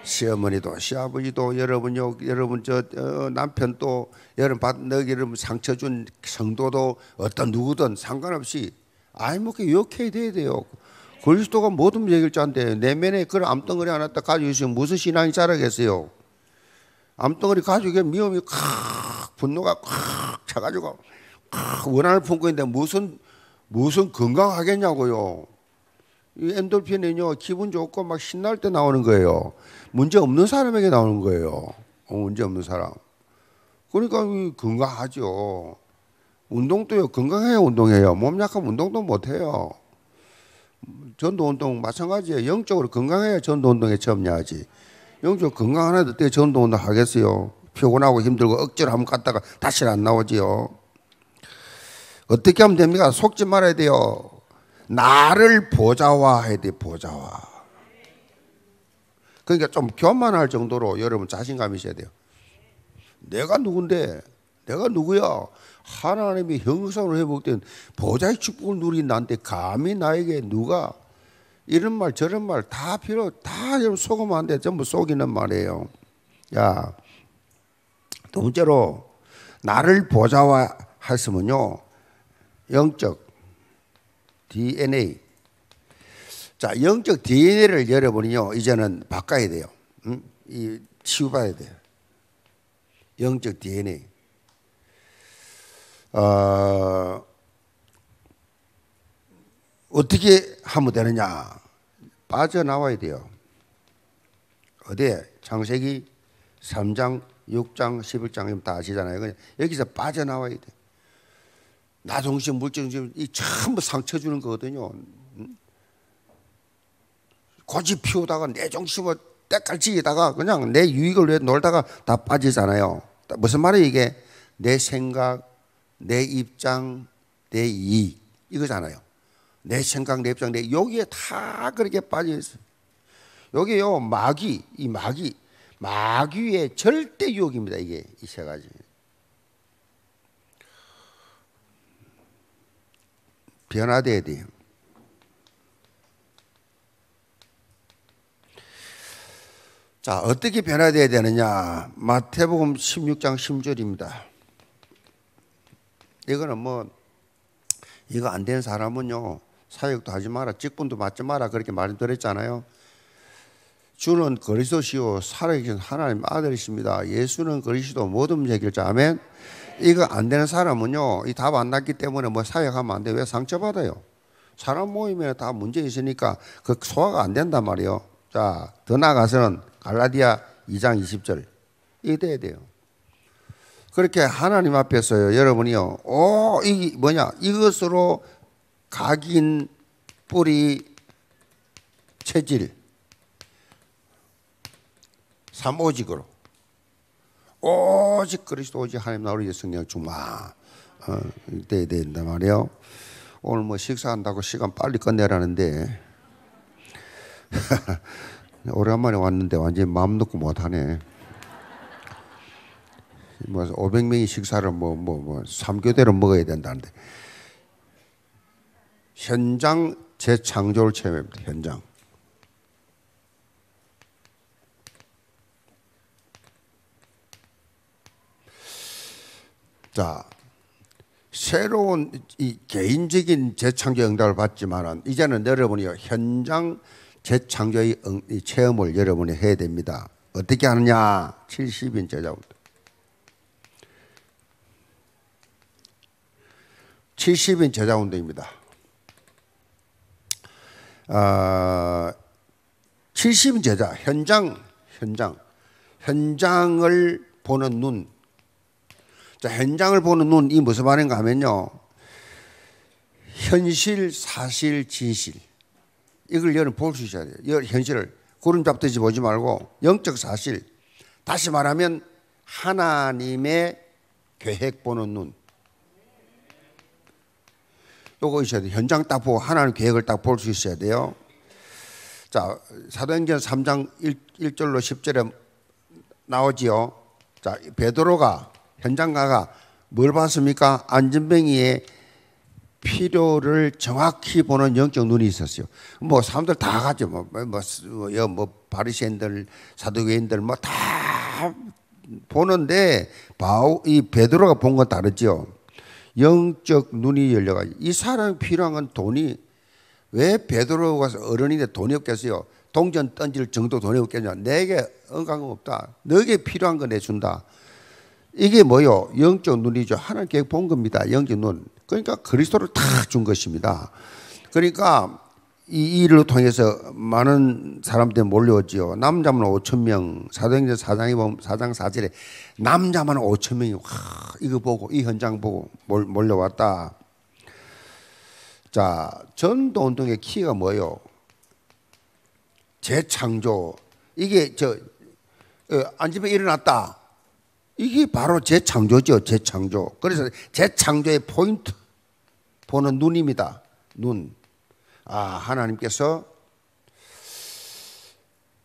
시어머니도 시아버지도 여러분 요 여러분 저 어, 남편 또 여러분 받너기를 상처 준 성도도 어떤 누구든 상관없이 아이 먹게 욕해야 돼야 돼요. 그리스도가 모든 얘결자인데 내면에 그런 암덩어리 하나 딱 가지고 있으면 무슨 신앙이 자라겠어요? 암덩어리 가지고 미움이 콱 분노가 콱 차가지고 콱 원한을 품고 있는데 무슨 무슨 건강하겠냐고요. 이 엔돌핀은요 기분 좋고 막 신날 때 나오는 거예요. 문제 없는 사람에게 나오는 거예요. 어, 문제 없는 사람. 그러니까 건강하죠. 운동도요 건강해요 운동해요. 몸 약하면 운동도 못 해요. 전도운동 마찬가지예요. 영적으로 건강해야 전도운동에 참여하지. 영적 으로 건강 하나 도때 전도운동 하겠어요. 피곤하고 힘들고 억지로 한번 갔다가 다시 는안 나오지요. 어떻게 하면 됩니까? 속지 말아야 돼요. 나를 보좌화해야 돼, 보좌화. 그러니까 좀 교만할 정도로 여러분 자신감 있어야 돼요. 내가 누군데? 내가 누구야? 하나님이 형상으로 회복된 보좌의 축복을 누린 나한테 감히 나에게 누가 이런 말 저런 말 다 필요 다 속으면 안 돼. 전부 속이는 말이에요. 야. 두 번째로 나를 보좌화 했으면요. 영적 DNA. 자, 영적 DNA를 여러분이요. 이제는 바꿔야 돼요. 음? 이 치유받아야 돼요. 영적 DNA. 어, 어떻게 하면 되느냐? 빠져나와야 돼요. 어디에? 창세기 3장, 6장, 11장 다 아시잖아요. 여기서 빠져나와야 돼. 나 정신, 물 정신, 이 전부 상처 주는 거거든요. 음? 고집 피우다가 내 정신을 때깔치기다가 그냥 내 유익을 위해 놀다가 다 빠지잖아요. 무슨 말이에요, 이게? 내 생각, 내 입장, 내 이익 이거잖아요. 내 생각, 내 입장, 내 여기에 다 그렇게 빠져 있어요. 여기요 마귀, 이 마귀, 마귀의 절대 유혹입니다. 이게 이 세 가지. 변화돼야 돼요. 자, 어떻게 변화돼야 되느냐? 마태복음 16장 10절입니다. 이거는 뭐 이거 안된 사람은요 사역도 하지 마라 직분도 받지 마라 그렇게 말씀드렸잖아요. 주는 그리스도시요 살아계신 하나님 아들이십니다. 예수는 그리스도 모든 해결자 아멘. 이거 안 되는 사람은요 이답안 났기 때문에 뭐 사역하면 안돼왜 상처 받아요? 사람 모임에 다 문제 있으니까 그 소화가 안 된단 말이요. 에자더 나가서는 아 갈라디아 2장 20절 이 돼야 돼요. 그렇게 하나님 앞에서요, 여러분이요, 오, 이 뭐냐, 이것으로 각인, 뿌리, 체질, 삼오직으로. 오직 그리스도 오직 하나님 나로 위 성령 주마. 어, 이때 된단 말이요. 오늘 뭐 식사한다고 시간 빨리 끝내라는데. <laughs> 오랜만에 왔는데 완전히 마음 놓고 못하네. 뭐 500명이 식사를 뭐 뭐뭐 뭐, 뭐 3교대로 먹어야 된다는데 현장 재창조를 체험합니다. 현장. 자, 새로운 이 개인적인 재창조 응답을 받지만 이제는 여러분이 현장 재창조의 응, 체험을 여러분이 해야 됩니다. 어떻게 하느냐? 70인 제자분들. 70인 제자운동입니다. 어, 아, 70인 제자, 현장, 현장, 현장을 보는 눈. 자, 현장을 보는 눈, 이 무슨 말인가 하면요. 현실, 사실, 진실. 이걸 여러분 볼 수 있어야 돼요. 현실을. 구름 잡듯이 보지 말고, 영적 사실. 다시 말하면, 하나님의 계획 보는 눈. 요거 있어야 돼. 현장 딱 보고 하나님 계획을 딱 볼 수 있어야 돼요. 자, 사도행전 3장 1, 절로 10절에 나오지요. 자, 베드로가 현장가가 뭘 봤습니까? 안진뱅이의 필요를 정확히 보는 영적 눈이 있었어요. 뭐 사람들 다 가죠. 뭐뭐 뭐, 뭐, 뭐, 뭐, 뭐 바리새인들, 사두개인들 뭐다 보는데 바오 이 베드로가 본 건 다르죠. 영적 눈이 열려가 지고이 사람이 필요한 건 돈이 왜 베드로가 어른인데 돈이 없겠어요? 동전 던질 정도 돈이 없겠냐? 내게 은강은 없다. 너에게 필요한 거 내준다. 이게 뭐요? 영적 눈이죠. 하나님께 본 겁니다. 영적 눈. 그러니까 그리스도를 다 준 것입니다. 그러니까 이 일을 통해서 많은 사람들이 몰려오지요. 남자만 5천 명, 사도행전 4장이 보면 4장 사절에 남자만 5천 명이 와 이거 보고 이 현장 보고 몰, 몰려왔다. 자, 전도 운동의 키가 뭐요? 재창조. 이게 저 어, 안집에 일어났다. 이게 바로 재창조죠. 재창조. 그래서 재창조의 포인트 보는 눈입니다. 눈. 아, 하나님께서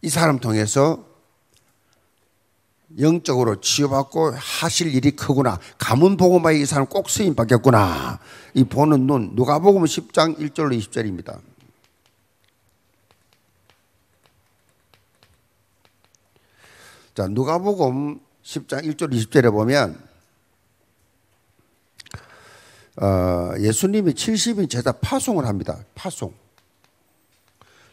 이 사람 통해서 영적으로 치유받고 하실 일이 크구나. 가문 복음화에 이 사람 꼭 쓰임 받겠구나. 이 보는 눈 누가복음 10장 1절로 20절입니다. 자, 누가복음 10장 1절 20절에 보면 어, 예수님이 70인 제자 파송을 합니다. 파송.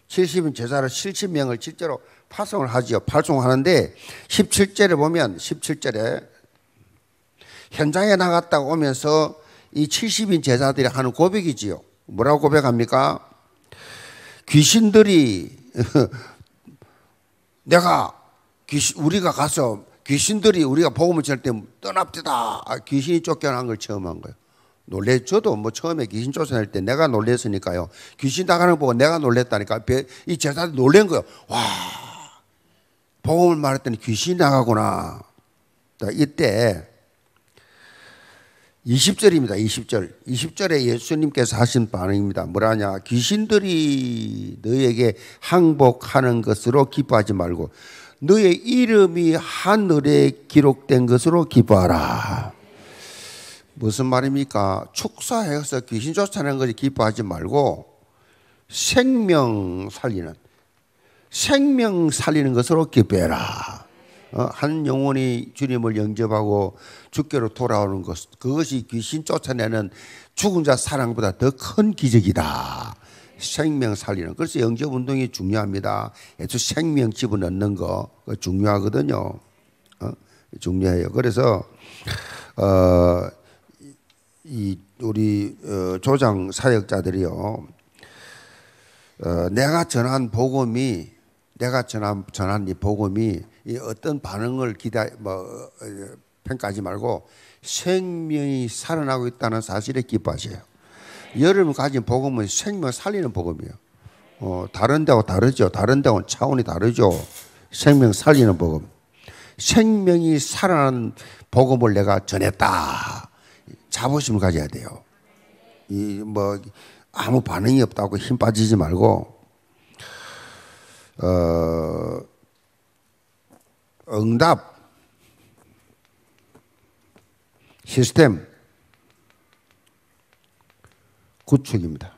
70인 제자를 70명을 실제로 파송을 하지요. 파송하는데 17절에 보면 17절에 현장에 나갔다 오면서 이 70인 제자들이 하는 고백이지요. 뭐라고 고백합니까? 귀신들이 <laughs> 내가 귀신, 우리가 가서 귀신들이 우리가 복음을 전할 때 떠납디다. 아, 귀신이 쫓겨난 걸 체험한 거예요. 놀래 저도 뭐 처음에 귀신 쫓아낼 때 내가 놀랬으니까요. 귀신 나가는 거 보고 내가 놀랬다니까 이 제자들 놀란 거예요. 와 복음을 말했더니 귀신 나가구나. 이때 20절입니다. 20절. 20절에 예수님께서 하신 반응입니다. 뭐라냐? 귀신들이 너에게 항복하는 것으로 기뻐하지 말고 너의 이름이 하늘에 기록된 것으로 기뻐하라. 무슨 말입니까? 축사해서 귀신 쫓아내는 것이 기뻐하지 말고 생명 살리는 생명 살리는 것으로 기뻐해라. 어? 한 영혼이 주님을 영접하고 주께로 돌아오는 것 그것이 귀신 쫓아내는 죽은 자 사랑보다 더 큰 기적이다. 생명 살리는 그래서 영접 운동이 중요합니다. 애초 생명 집어넣는 거 중요하거든요. 어? 중요해요. 그래서 어, 이 우리 어, 조장 사역자들이요. 어, 내가 전한 복음이 내가 전한 전한 이 복음이 이 어떤 반응을 기대 뭐 어, 평가하지 말고 생명이 살아나고 있다는 사실에 기뻐하세요. 여러분 가진 복음은 생명 살리는 복음이에요. 어, 다른 데하고 다르죠. 다른 데하고 차원이 다르죠. 생명 살리는 복음. 생명이 살아난 복음을 내가 전했다. 자부심을 가져야 돼요. 이 뭐 아무 반응이 없다고 힘 빠지지 말고 어, 응답 시스템 구축입니다.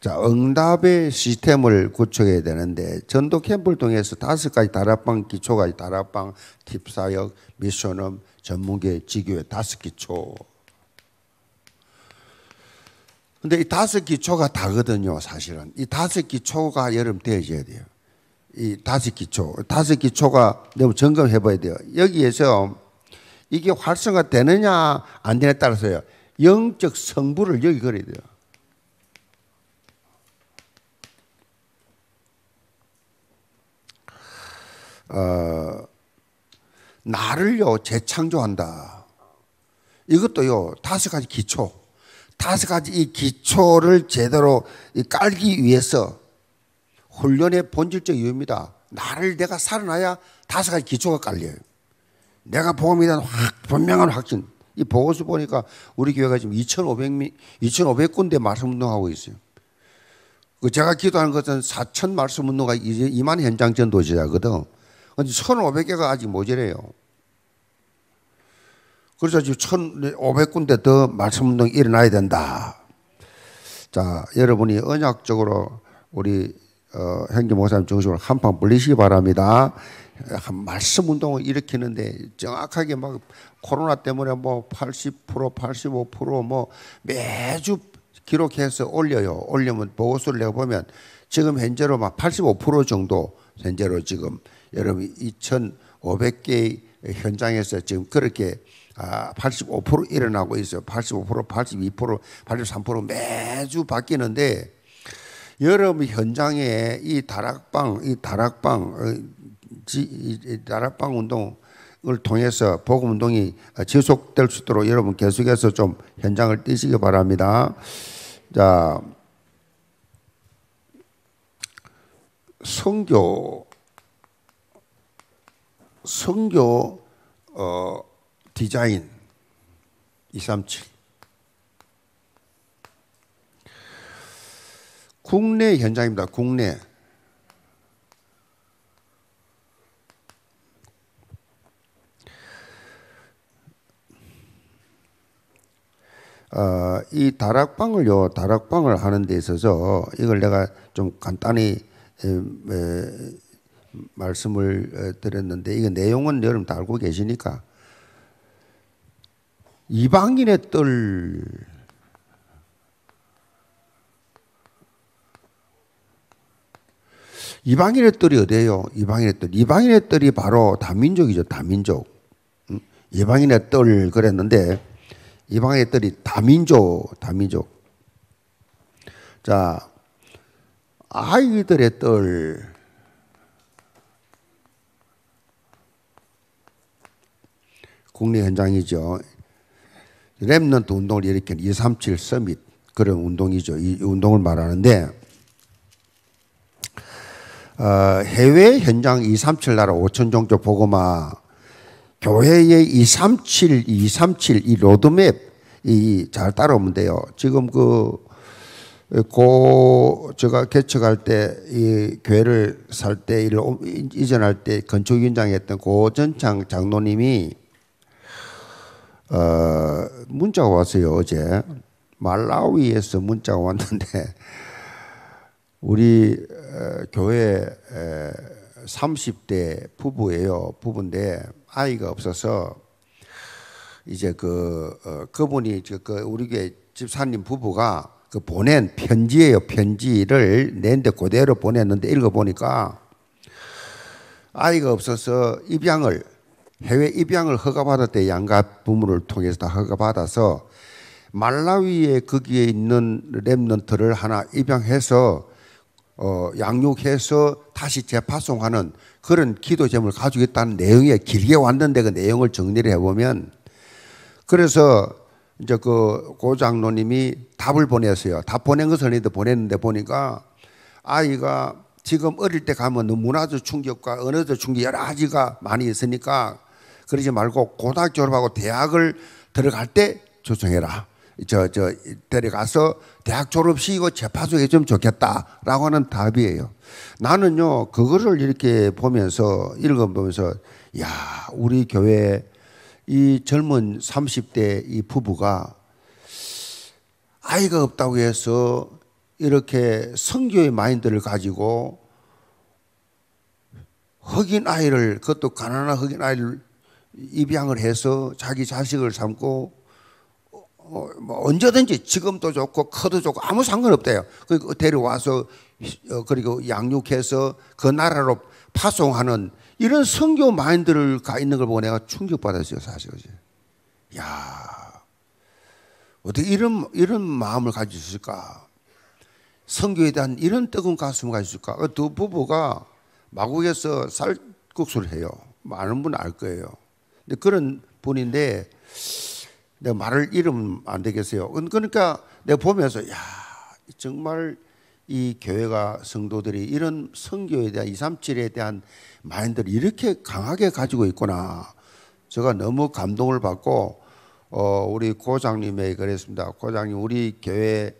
자, 응답의 시스템을 구축해야 되는데 전도 캠프를 통해서 다섯 가지 다락방 기초가 다락방 팁 사역 미션업 전문계 지교의 다섯 기초. 근데 이 다섯 기초가 다거든요, 사실은. 이 다섯 기초가 여름 되어져야 돼요. 이 다섯 기초. 다섯 기초가 너무 점검해 봐야 돼요. 여기에서 이게 활성화 되느냐, 안 되느냐에 따라서요. 영적 성부를 여기 그려야 돼요. 어, 나를요 재창조한다. 이것도요 다섯 가지 기초, 다섯 가지 이 기초를 제대로 깔기 위해서 훈련의 본질적 이유입니다. 나를 내가 살아나야 다섯 가지 기초가 깔려요. 내가 복음에 대한 확 분명한 확신. 이 보고서 보니까 우리 교회가 지금 2 5 0 0 2,500군데 말씀 운동하고 있어요. 그 제가 기도하는 것은 4천 말씀 운동가 이만 현장 전도자거든 아니, 1,500개가 아직 모자래요. 그래서 지금 1,500군데 더 말씀 운동이 일어나야 된다. 자, 여러분이 언약적으로 우리 어, 행기 목사님 중심으로 한판 불리시기 바랍니다. 말씀 운동을 일으키는데 정확하게 막 코로나 때문에 뭐 80%, 85%뭐 매주 기록해서 올려요. 올리면 보고서를 내보면 지금 현재로 막 85% 정도 현재로 지금 여러분 2,500개의 현장에서 지금 그렇게 85% 아, 일어나고 있어요. 85%, 82%, 83% 매주 바뀌는데 여러분 현장에 이 다락방, 이 다락방, 어, 이 다락방 운동을 통해서 복음 운동이 지속될 수 있도록 여러분 계속해서 좀 현장을 뛰시기 바랍니다. 자, 성교 성교 어, 디자인 237 국내 현장입니다. 국내 어, 이 다락방을요 다락방을 하는 데 있어서 이걸 내가 좀 간단히 에, 에, 말씀을 어, 드렸는데 이거 내용은 여러분 다 알고 계시니까 이방인의 뜰 이방인의 뜰이 어디예요? 이방인의 뜰. 이방인의 뜰이 바로 다민족이죠. 다민족. 이방인의 뜰 그랬는데 이방인의 뜰이 다민족, 다민족. 자, 아이들의 뜰. 국내 현장이죠. 랩넌트 운동을 일으킨 237 서밋 그런 운동이죠. 이 운동을 말하는데 어, 해외 현장 237 나라 5천 종족 보고마 교회의 237, 237 이 로드맵 이 잘 따라오면 돼요. 지금 그 고, 제가 개척할 때, 이 교회를 살 때, 이전할때 건축위원장 했던 고전창 장로님이 어, 문자가 왔어요, 어제. 말라위에서 문자가 왔는데, <laughs> 우리 어, 교회 30대 부부예요. 부부인데, 아이가 없어서, 이제 그, 어, 그분이, 저, 그, 우리 교회 집사님 부부가 그 보낸 편지예요. 편지를 낸데 그대로 보냈는데 읽어보니까, 아이가 없어서 입양을 해외 입양을 허가받을 때 양가 부모를 통해서 다 허가받아서 말라위에 거기에 있는 랩넌트를 하나 입양해서 어, 양육해서 다시 재파송하는 그런 기도 제목을 가지고 있다는 내용에 길게 왔는데 그 내용을 정리를 해보면 그래서 이제 그고장노님이 답을 보냈어요. 답 보낸 것을 이도 보냈는데 보니까 아이가 지금 어릴 때 가면 너무나도 충격과 언어적 충격 여러 가지가 많이 있으니까 그러지 말고 고등학교 졸업하고 대학을 들어갈 때조정해라 저, 저, 데려가서 대학 졸업식이고 재판소에좀 좋겠다라고 하는 답이에요. 나는요, 그거를 이렇게 보면서, 읽어보면서, 야, 우리 교회 이 젊은 30대 이 부부가 아이가 없다고 해서 이렇게 성교의 마인드를 가지고 흑인 아이를, 그것도 가난한 흑인 아이를 입양을 해서 자기 자식을 삼고 어, 뭐 언제든지 지금도 좋고 커도 좋고 아무 상관없대요. 그리고 데려와서 어, 그리고 양육해서 그 나라로 파송하는 이런 성교 마인드를 가 있는 걸 보고 내가 충격받았어요, 사실. 야 어떻게 이런, 이런 마음을 가질 수 있을까? 성교에 대한 이런 뜨거운 가슴을 가질 수 있을까? 그 두 부부가 마국에서 쌀국수를 해요. 많은 분 알 거예요. 그런 분인데 내가 말을 잃으면 안 되겠어요. 그, 그러니까 내가 보면서 야 정말 이 교회가 성도들이 이런 성교에 대한 237에 대한 마인드를 이렇게 강하게 가지고 있구나. 제가 너무 감동을 받고 어, 우리 고장님의 그랬습니다. 고장님 우리 교회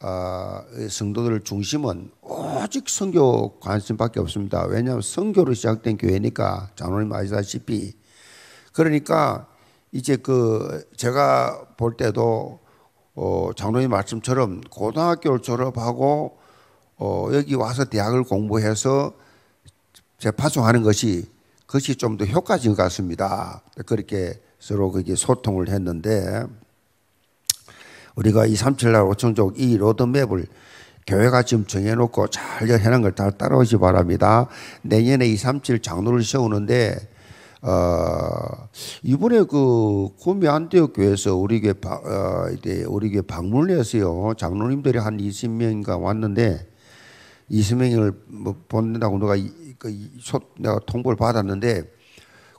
어, 성도들 중심은 오직 성교 관심밖에 없습니다. 왜냐하면 성교로 시작된 교회니까 장로님 아시다시피 그러니까 이제 그 제가 볼 때도 어 장로님 말씀처럼 고등학교를 졸업하고 어 여기 와서 대학을 공부해서 재파송하는 것이 그것이 좀 더 효과적인 것 같습니다. 그렇게 서로 그게 소통을 했는데 우리가 이 3칠날 5천족 이 로드맵을 교회가 지금 정해놓고 잘해놓걸잘 따라오시 바랍니다. 내년에 237 장로를 세우는데 아, 이번에 그 구미 안디옥 교회에서 우리 교회 바, 어, 이제 우리 교회 방문을 했어요. 장로님들이 한 20명인가 왔는데 20명을 뭐 본다고 누가 이, 그, 소, 내가 통보를 받았는데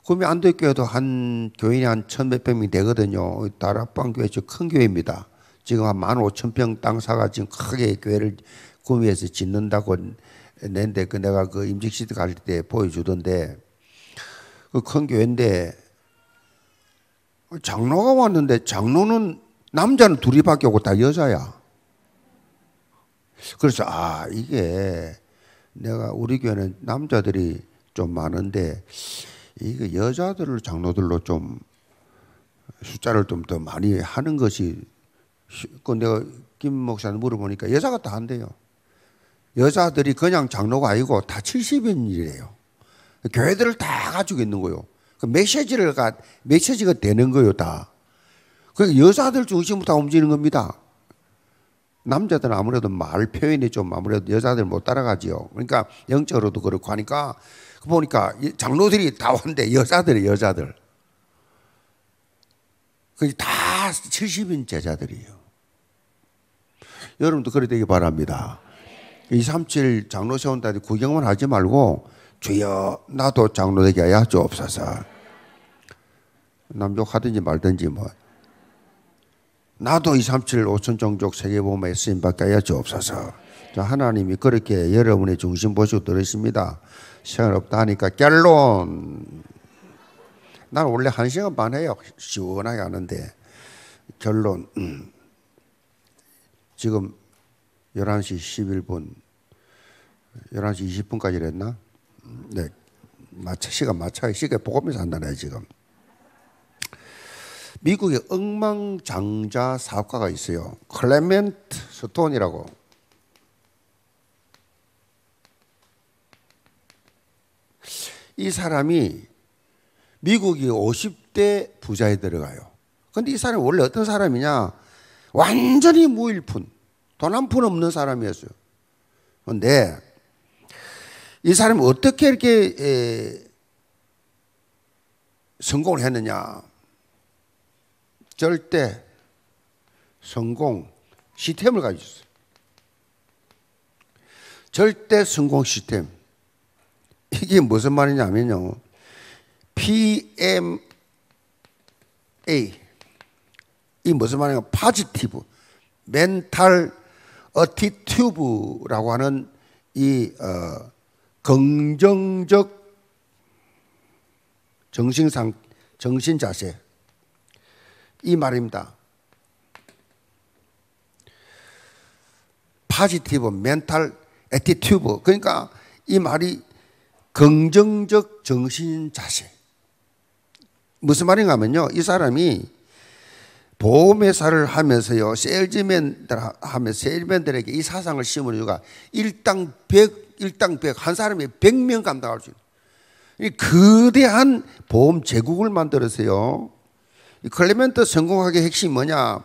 구미 안디옥 교회도 한 교인이 한천 몇백 명 되거든요. 다락방 교회 저큰 교회입니다. 지금 한 만 오천 평 땅 사가 지금 크게 교회를 구미에서 짓는다고 낸데 그 내가 그 임직시드 갈때 보여주던데 그큰 교회인데 장로가 왔는데 장로는 남자는 둘이밖에 없고 다 여자야. 그래서 아 이게 내가 우리 교회는 남자들이 좀 많은데 이거 여자들을 장로들로 좀 숫자를 좀 더 많이 하는 것이 그 내가 김 목사님 물어보니까 여자가 다 한대요. 여자들이 그냥 장로가 아니고 다 70인이래요. 교회들을 다 가지고 있는 거요. 그 메시지를 가 메시지가 되는 거요 다. 그 여자들 중심부터 움직이는 겁니다. 남자들은 아무래도 말 표현이 좀 아무래도 여자들 못 따라가지요. 그러니까 영적으로도 그렇고 하니까 그 보니까 장로들이 다 왔는데 여자들이 여자들. 그 다 70인 제자들이에요. 여러분도 그래 되기 바랍니다. 237 장로 세운다 구경만 하지 말고 주여 나도 장로에게 하여 주옵소서. 남족하든지 말든지 뭐 나도 237 5천 종족 세계보험에 쓰임받게 하여 주옵소서. 자, 하나님이 그렇게 여러분의 중심 보시고 들으십니다. 시간 없다 하니까 결론. 난 원래 한 시간 반 해요. 시원하게 하는데. 결론. 음. 지금 11시 11분, 11시 20분까지 했나? 네, 마차 시간 마차 시계 보고면서 한다네 지금. 미국의 엉망장자 사업가가 있어요. 클레멘트 스톤이라고. 이 사람이 미국이 50대 부자에 들어가요. 근데 이 사람이 원래 어떤 사람이냐? 완전히 무일푼. 돈 한 푼 없는 사람이었어요. 근데 이 사람이 어떻게 이렇게 성공을 했느냐? 절대 성공 시스템을 가지고 있어요. 절대 성공 시스템. 이게 무슨 말이냐면요. PMA. 이 무슨 말이냐? 파지티브. 멘탈 어티튜브라고 하는 이 어, 긍정적 정신상 정신 자세 이 말입니다. 파지티브 멘탈 에티튜브 그러니까 이 말이 긍정적 정신 자세 무슨 말인가 하면요 이 사람이 보험회사를 하면서요 세즈맨들 하면 세즈맨들에게이 사상을 심은 이유가 일당 1 일당 백, 한 사람이 백명 감당할 수 있는 이 거대한 보험 제국을 만들었어요. 클레멘트 성공학의 핵심이 뭐냐?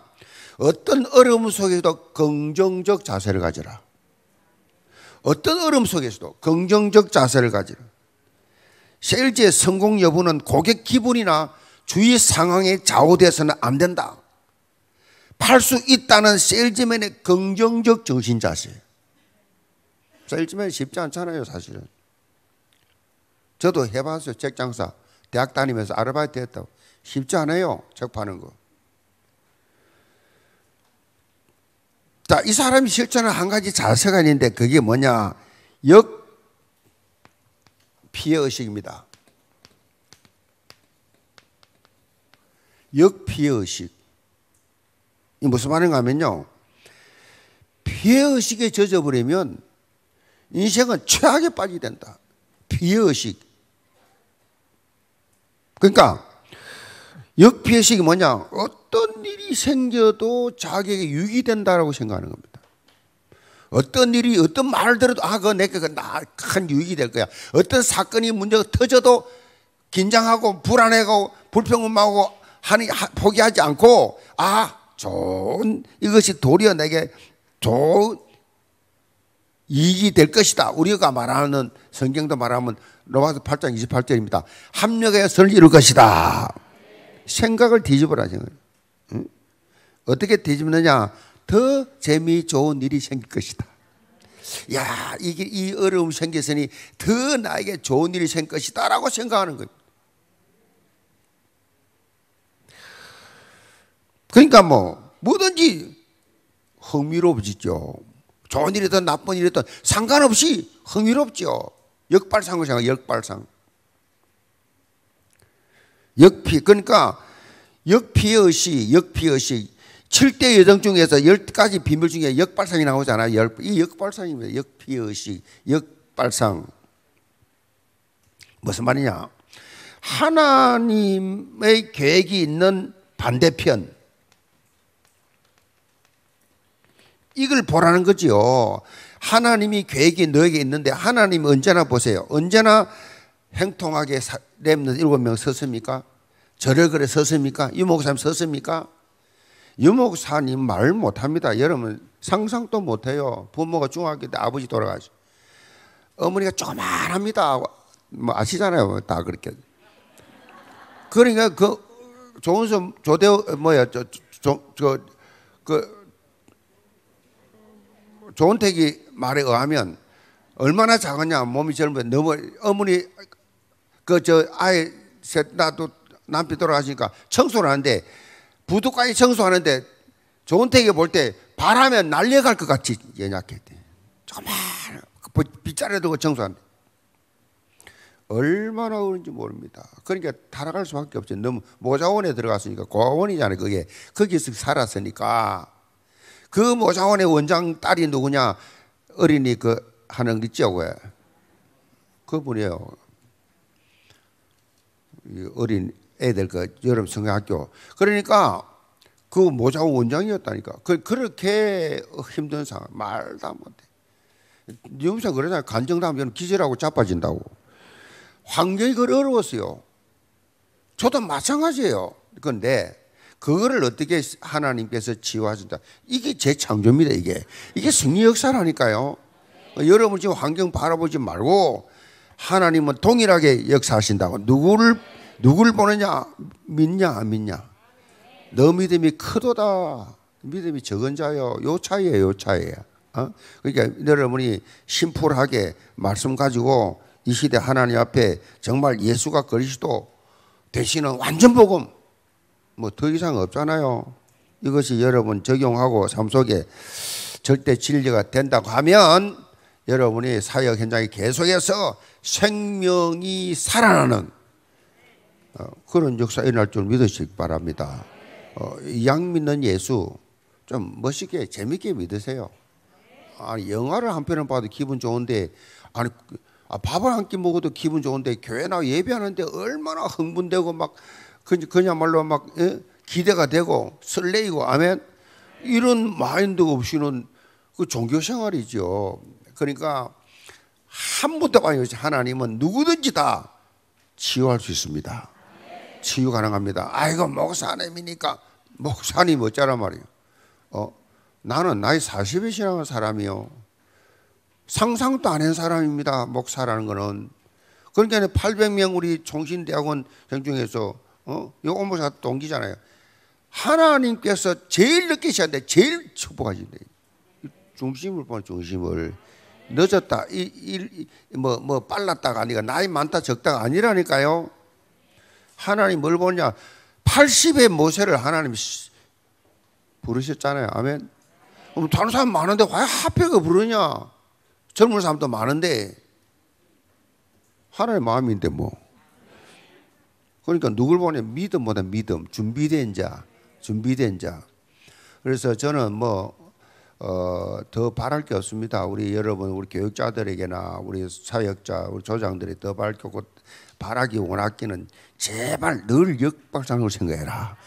어떤 어려움 속에서도 긍정적 자세를 가져라. 어떤 어려움 속에서도 긍정적 자세를 가지라. 셀즈의 성공 여부는 고객 기분이나 주위 상황에 좌우돼서는 안 된다. 팔 수 있다는 셀즈맨의 긍정적 정신 자세. 자, 일주일에 쉽지 않잖아요, 사실은. 저도 해봤어요, 책 장사. 대학 다니면서 아르바이트 했다고. 쉽지 않아요, 책 파는 거. 자, 이 사람이 실천한 한 가지 자세가 있는데 그게 뭐냐? 역 피해 의식입니다. 역 피해 의식. 이 무슨 말인가 하면요. 피해 의식에 젖어버리면 인생은 최악에 빠지게 된다. 피해의식. 그러니까 역피해식이 뭐냐? 어떤 일이 생겨도 자기에게 유익이 된다라고 생각하는 겁니다. 어떤 일이 어떤 말을 들어도 아 그거 내게 그 큰 유익이 될 거야. 어떤 사건이 문제가 터져도 긴장하고 불안해하고 불평음하고 하는 포기하지 않고 아 좋은 이것이 도리어 내게 좋은 이익이 될 것이다. 우리가 말하는 성경도 말하면 로마서 8장 28절입니다. 합력하여 선을 이룰 것이다. 생각을 뒤집어라 생각. 응? 어떻게 뒤집느냐? 더 재미 좋은 일이 생길 것이다. 야, 이게 이 어려움 생겼으니 더 나에게 좋은 일이 생길 것이다라고 생각하는 거 그러니까 뭐 뭐든지 흥미로워지죠. 좋은 일이든 나쁜 일이든 상관없이 흥미롭죠. 역발상을 생각, 역발상. 역피, 그러니까 역피의시역피의시 7대 여정 중에서 10가지 비밀 중에 역발상이 나오잖아요. 열, 이 역발상입니다. 역피의시 역발상. 무슨 말이냐? 하나님의 계획이 있는 반대편, 이걸 보라는 거지요. 하나님이 계획이 너에게 있는데 하나님 언제나 보세요. 언제나 행통하게 렘는 일곱 명 섰습니까? 저를 그래 섰습니까? 유목사님 섰습니까? 유목사님 말 못합니다. 여러분 상상도 못해요. 부모가 중학교 때 아버지 돌아가시 어머니가 조그만합니다. 뭐 아시잖아요. 다 그렇게. 그러니까 그 조은수 조대 뭐야 저저그 조은택이 말에 의하면 얼마나 작았냐 몸이 젊은 너무 어머니 그 저 아이 셋 나도 남편 돌아가시니까 청소를 하는데 부두까지 청소하는데 조은택이 볼때 바람에 날려갈 것 같이 연약했대. 조그만 그 빗자루 두고 청소한대. 얼마나 오는지 모릅니다. 그러니까 타락할 수밖에 없죠. 너무 모자원에 들어갔으니까 고아원이잖아요. 그게 거기서 살았으니까 그 모자원의 원장 딸이 누구냐? 어린이 그 하는 게 있죠, 왜? 그분이에요. 어린 애들 그 여름 성형학교. 그러니까 그 모자원 원장이었다니까. 그 그렇게 힘든 상황 말도 못해. 뉴스 그러잖아요. 간정나면 기절하고 자빠진다고. 환경이 그 어려웠어요. 저도 마찬가지예요. 그런데 그거를 어떻게 하나님께서 치유하신다. 이게 제 창조입니다. 이게 이게 승리 역사라니까요. 여러분 지금 환경 바라보지 말고 하나님은 동일하게 역사하신다고 누구를 누구를 보느냐 믿냐 안 믿냐 너 믿음이 크도다 믿음이 적은 자요 요 차이에요 요 차이에요 어? 그러니까 여러분이 심플하게 말씀 가지고 이 시대 하나님 앞에 정말 예수가 그리스도 되시는 완전 복음 뭐더 이상 없잖아요. 이것이 여러분 적용하고 삶 속에 절대 진리가 된다고 하면 여러분이 사역 현장에 계속해서 생명이 살아나는 어, 그런 역사 일어날 줄 믿으시기 바랍니다. 어, 양 믿는 예수 좀 멋있게 재밌게 믿으세요. 아니, 영화를 한 편을 봐도 기분 좋은데 아니 그, 아, 밥을 한 끼 먹어도 기분 좋은데 교회 나 예배하는데 얼마나 흥분되고 막 그냥말로막 예? 기대가 되고 설레이고 아멘 이런 마인드가 없이는 그 종교 생활이죠. 그러니까 한부터빠요 하나님은 누구든지 다 치유할 수 있습니다. 치유 가능합니다. 아이고 목사님이니까 목사님 어쩌란 말이에요. 어, 나는 나이 40에 신앙한 사람이요. 상상도 안 한 사람입니다. 목사라는 거는. 그러니까 800명 우리 종신대학원 중에서 어? 이 오모사 동기잖아요. 하나님께서 제일 늦게 시작한 제일 축복하신대. 중심을 보는 중심을 늦었다, 이뭐뭐 뭐 빨랐다가 아니라 나이 많다 적다가 아니라니까요. 하나님 뭘 보냐? 80의 모세를 하나님 부르셨잖아요. 아멘. 그럼 다른 사람 많은데 왜 하필 그 부르냐? 젊은 사람도 많은데 하나님 마음인데 뭐. 그러니까 누굴 보냐 믿음 보다 믿음 준비된 자 준비된 자 그래서 저는 뭐 어, 바랄 게 없습니다. 우리 여러분, 우리 교육자들에게나 우리 사역자, 우리 조장들이 더 밝고 바라기 원하기는 제발 늘 역박상으로 생각해라.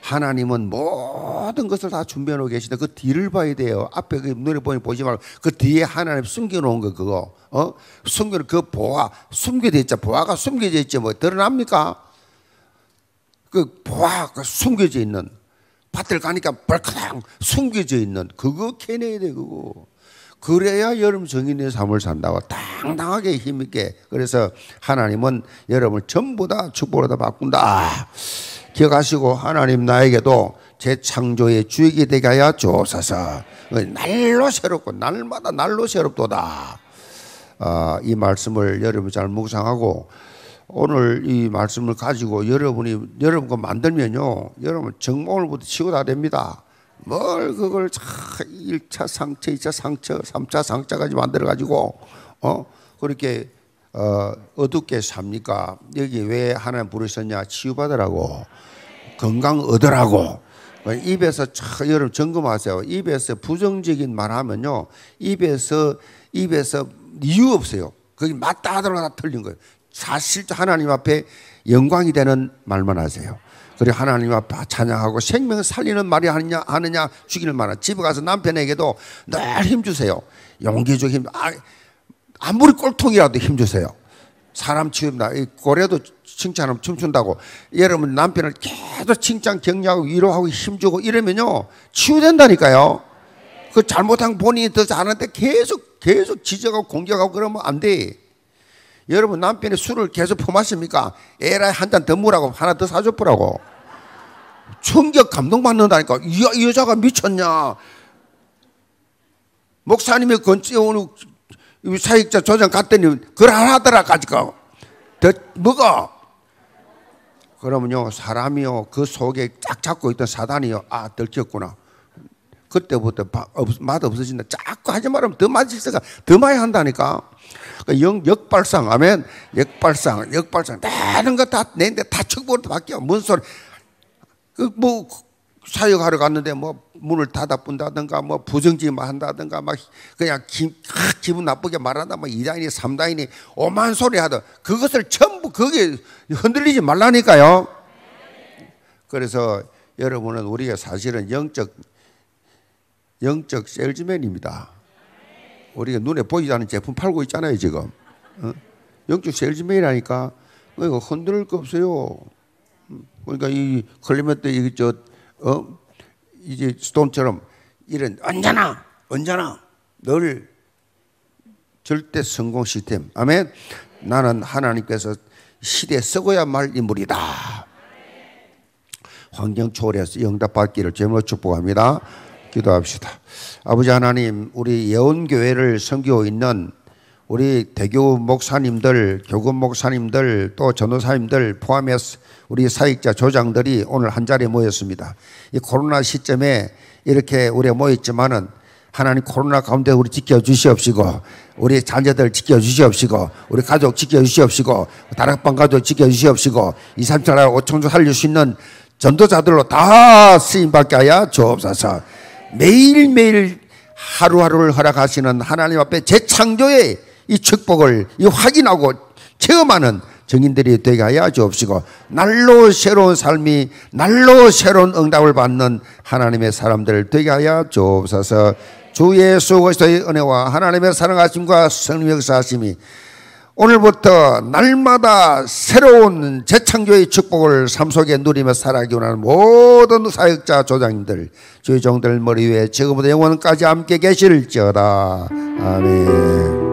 하나님은 모든 것을 다 준비해 놓고 계시다. 그 뒤를 봐야 돼요. 앞에 그 눈에 보니 보지 말고 그 뒤에 하나님 숨겨 놓은 거 그거. 어? 숨겨 그 보아 숨겨져 있자. 보아가 숨겨져 있지 뭐 드러납니까? 그 보아 그 숨겨져 있는 밭을 가니까 벌크당 숨겨져 있는 그거 캐내야 돼 그거. 그래야 여러분 정인의 삶을 산다고 당당하게 힘있게 그래서 하나님은 여러분을 전부 다 축복으로 다 바꾼다 기억하시고 하나님 나에게도 제 창조의 주역이 되게 하여 주옵소서 어, 날로 새롭고 날마다 날로 새롭도다 어, 이 말씀을 여러분 잘 묵상하고 오늘 이 말씀을 가지고 여러분이 여러분과 만들면요, 여러분 정 오늘부터 치고 다 됩니다. 뭘 그걸 차 1차 상처, 2차 상처, 3차 상처까지 만들어 가지고 어 그렇게 어, 어둡게 삽니까? 여기 왜 하나님 부르셨냐? 치유받으라고. 건강 얻으라고. 입에서 차, 여러분 점검하세요. 입에서 부정적인 말 하면요. 입에서, 입에서 이유 없어요. 그게 맞다 하더라도 다 틀린 거예요. 사실 하나님 앞에 영광이 되는 말만 하세요. 그리고 하나님 앞에 찬양하고 생명 살리는 말이 하느냐, 하느냐 죽이는 말은 집에 가서 남편에게도 늘 힘주세요. 용기 주 힘, 아, 아무리 꼴통이라도 힘주세요. 사람 치웁니다. 고래도 칭찬하면 춤춘다고. 여러분 남편을 계속 칭찬 격려하고 위로하고 힘주고 이러면요. 치유된다니까요. 그 잘못한 본인이 더 잘하는데 계속 계속 지적하고 공격하고 그러면 안 돼. 여러분 남편이 술을 계속 퍼마십니까? 에라이 한잔더 물라고 하나 더 사줘보라고. 충격 감동받는다니까. 이, 이 여자가 미쳤냐. 목사님이 건지 오늘 사익자 조장 갔더니 그러하더라까지가 더 먹어. 그러면요 사람이요 그 속에 쫙 잡고 있던 사단이요 아 들켰구나. 그때부터 맛 없어진다. 자꾸 하지 말면 더 맛있어가 더 많이 한다니까. 그러 그러니까 역발상, 아멘. 역발상, 역발상. 다른 거 다 내는데 다 축복으로 바뀌어. 뭔 소리. 그, 뭐, 사역하러 갔는데 뭐 문을 닫아 뿐다든가 뭐 부정지만 한다든가 막 그냥 기, 아, 분 나쁘게 말하다 막 뭐 이단이니 삼단이니 오만 소리 하던 그것을 전부 거기 흔들리지 말라니까요. 그래서 여러분은 우리가 사실은 영적 영적 셀즈맨입니다. 우리가 눈에 보이지 않는 제품 팔고 있잖아요, 지금. 어? 영적 세일즈맨이라니까 그러 흔들릴 거 없어요. 음, 그러니까 이 클리멘트 이게 저 어? 이제 스톤처럼 이런 언제나 언제나 늘 절대 성공 시스템. 아멘. 나는 하나님께서 시대에 썩어야 말 인물이다. 환경 초월해서 영답받기를 제물 축복합니다. 기도합시다. 아버지 하나님, 우리 예원교회를 섬기고 있는 우리 대교 목사님들, 교금 목사님들, 또 전도사님들 포함해서 우리 사익자 조장들이 오늘 한 자리에 모였습니다. 이 코로나 시점에 이렇게 우리 모였지만은 하나님 코로나 가운데 우리 지켜주시옵시고, 우리 자녀들 지켜주시옵시고, 우리 가족 지켜주시옵시고, 다락방 가족 지켜주시옵시고, 2, 3천 5천조 살릴 수 있는 전도자들로 다 쓰임받게 하여 주옵소서. 매일매일 하루하루를 허락하시는 하나님 앞에 재창조의 이 축복을 이 확인하고 체험하는 증인들이 되게 하여 주옵시고 날로 새로운 삶이 날로 새로운 응답을 받는 하나님의 사람들 되게 하여 주옵소서 주 예수 그리스도의 은혜와 하나님의 사랑하심과 성령 역사하심이 오늘부터 날마다 새로운 재창조의 축복을 삶 속에 누리며 살아가기 원하는 모든 사역자 조장님들 주의 종들 머리 위에 지금부터 영원까지 함께 계실지어다 아멘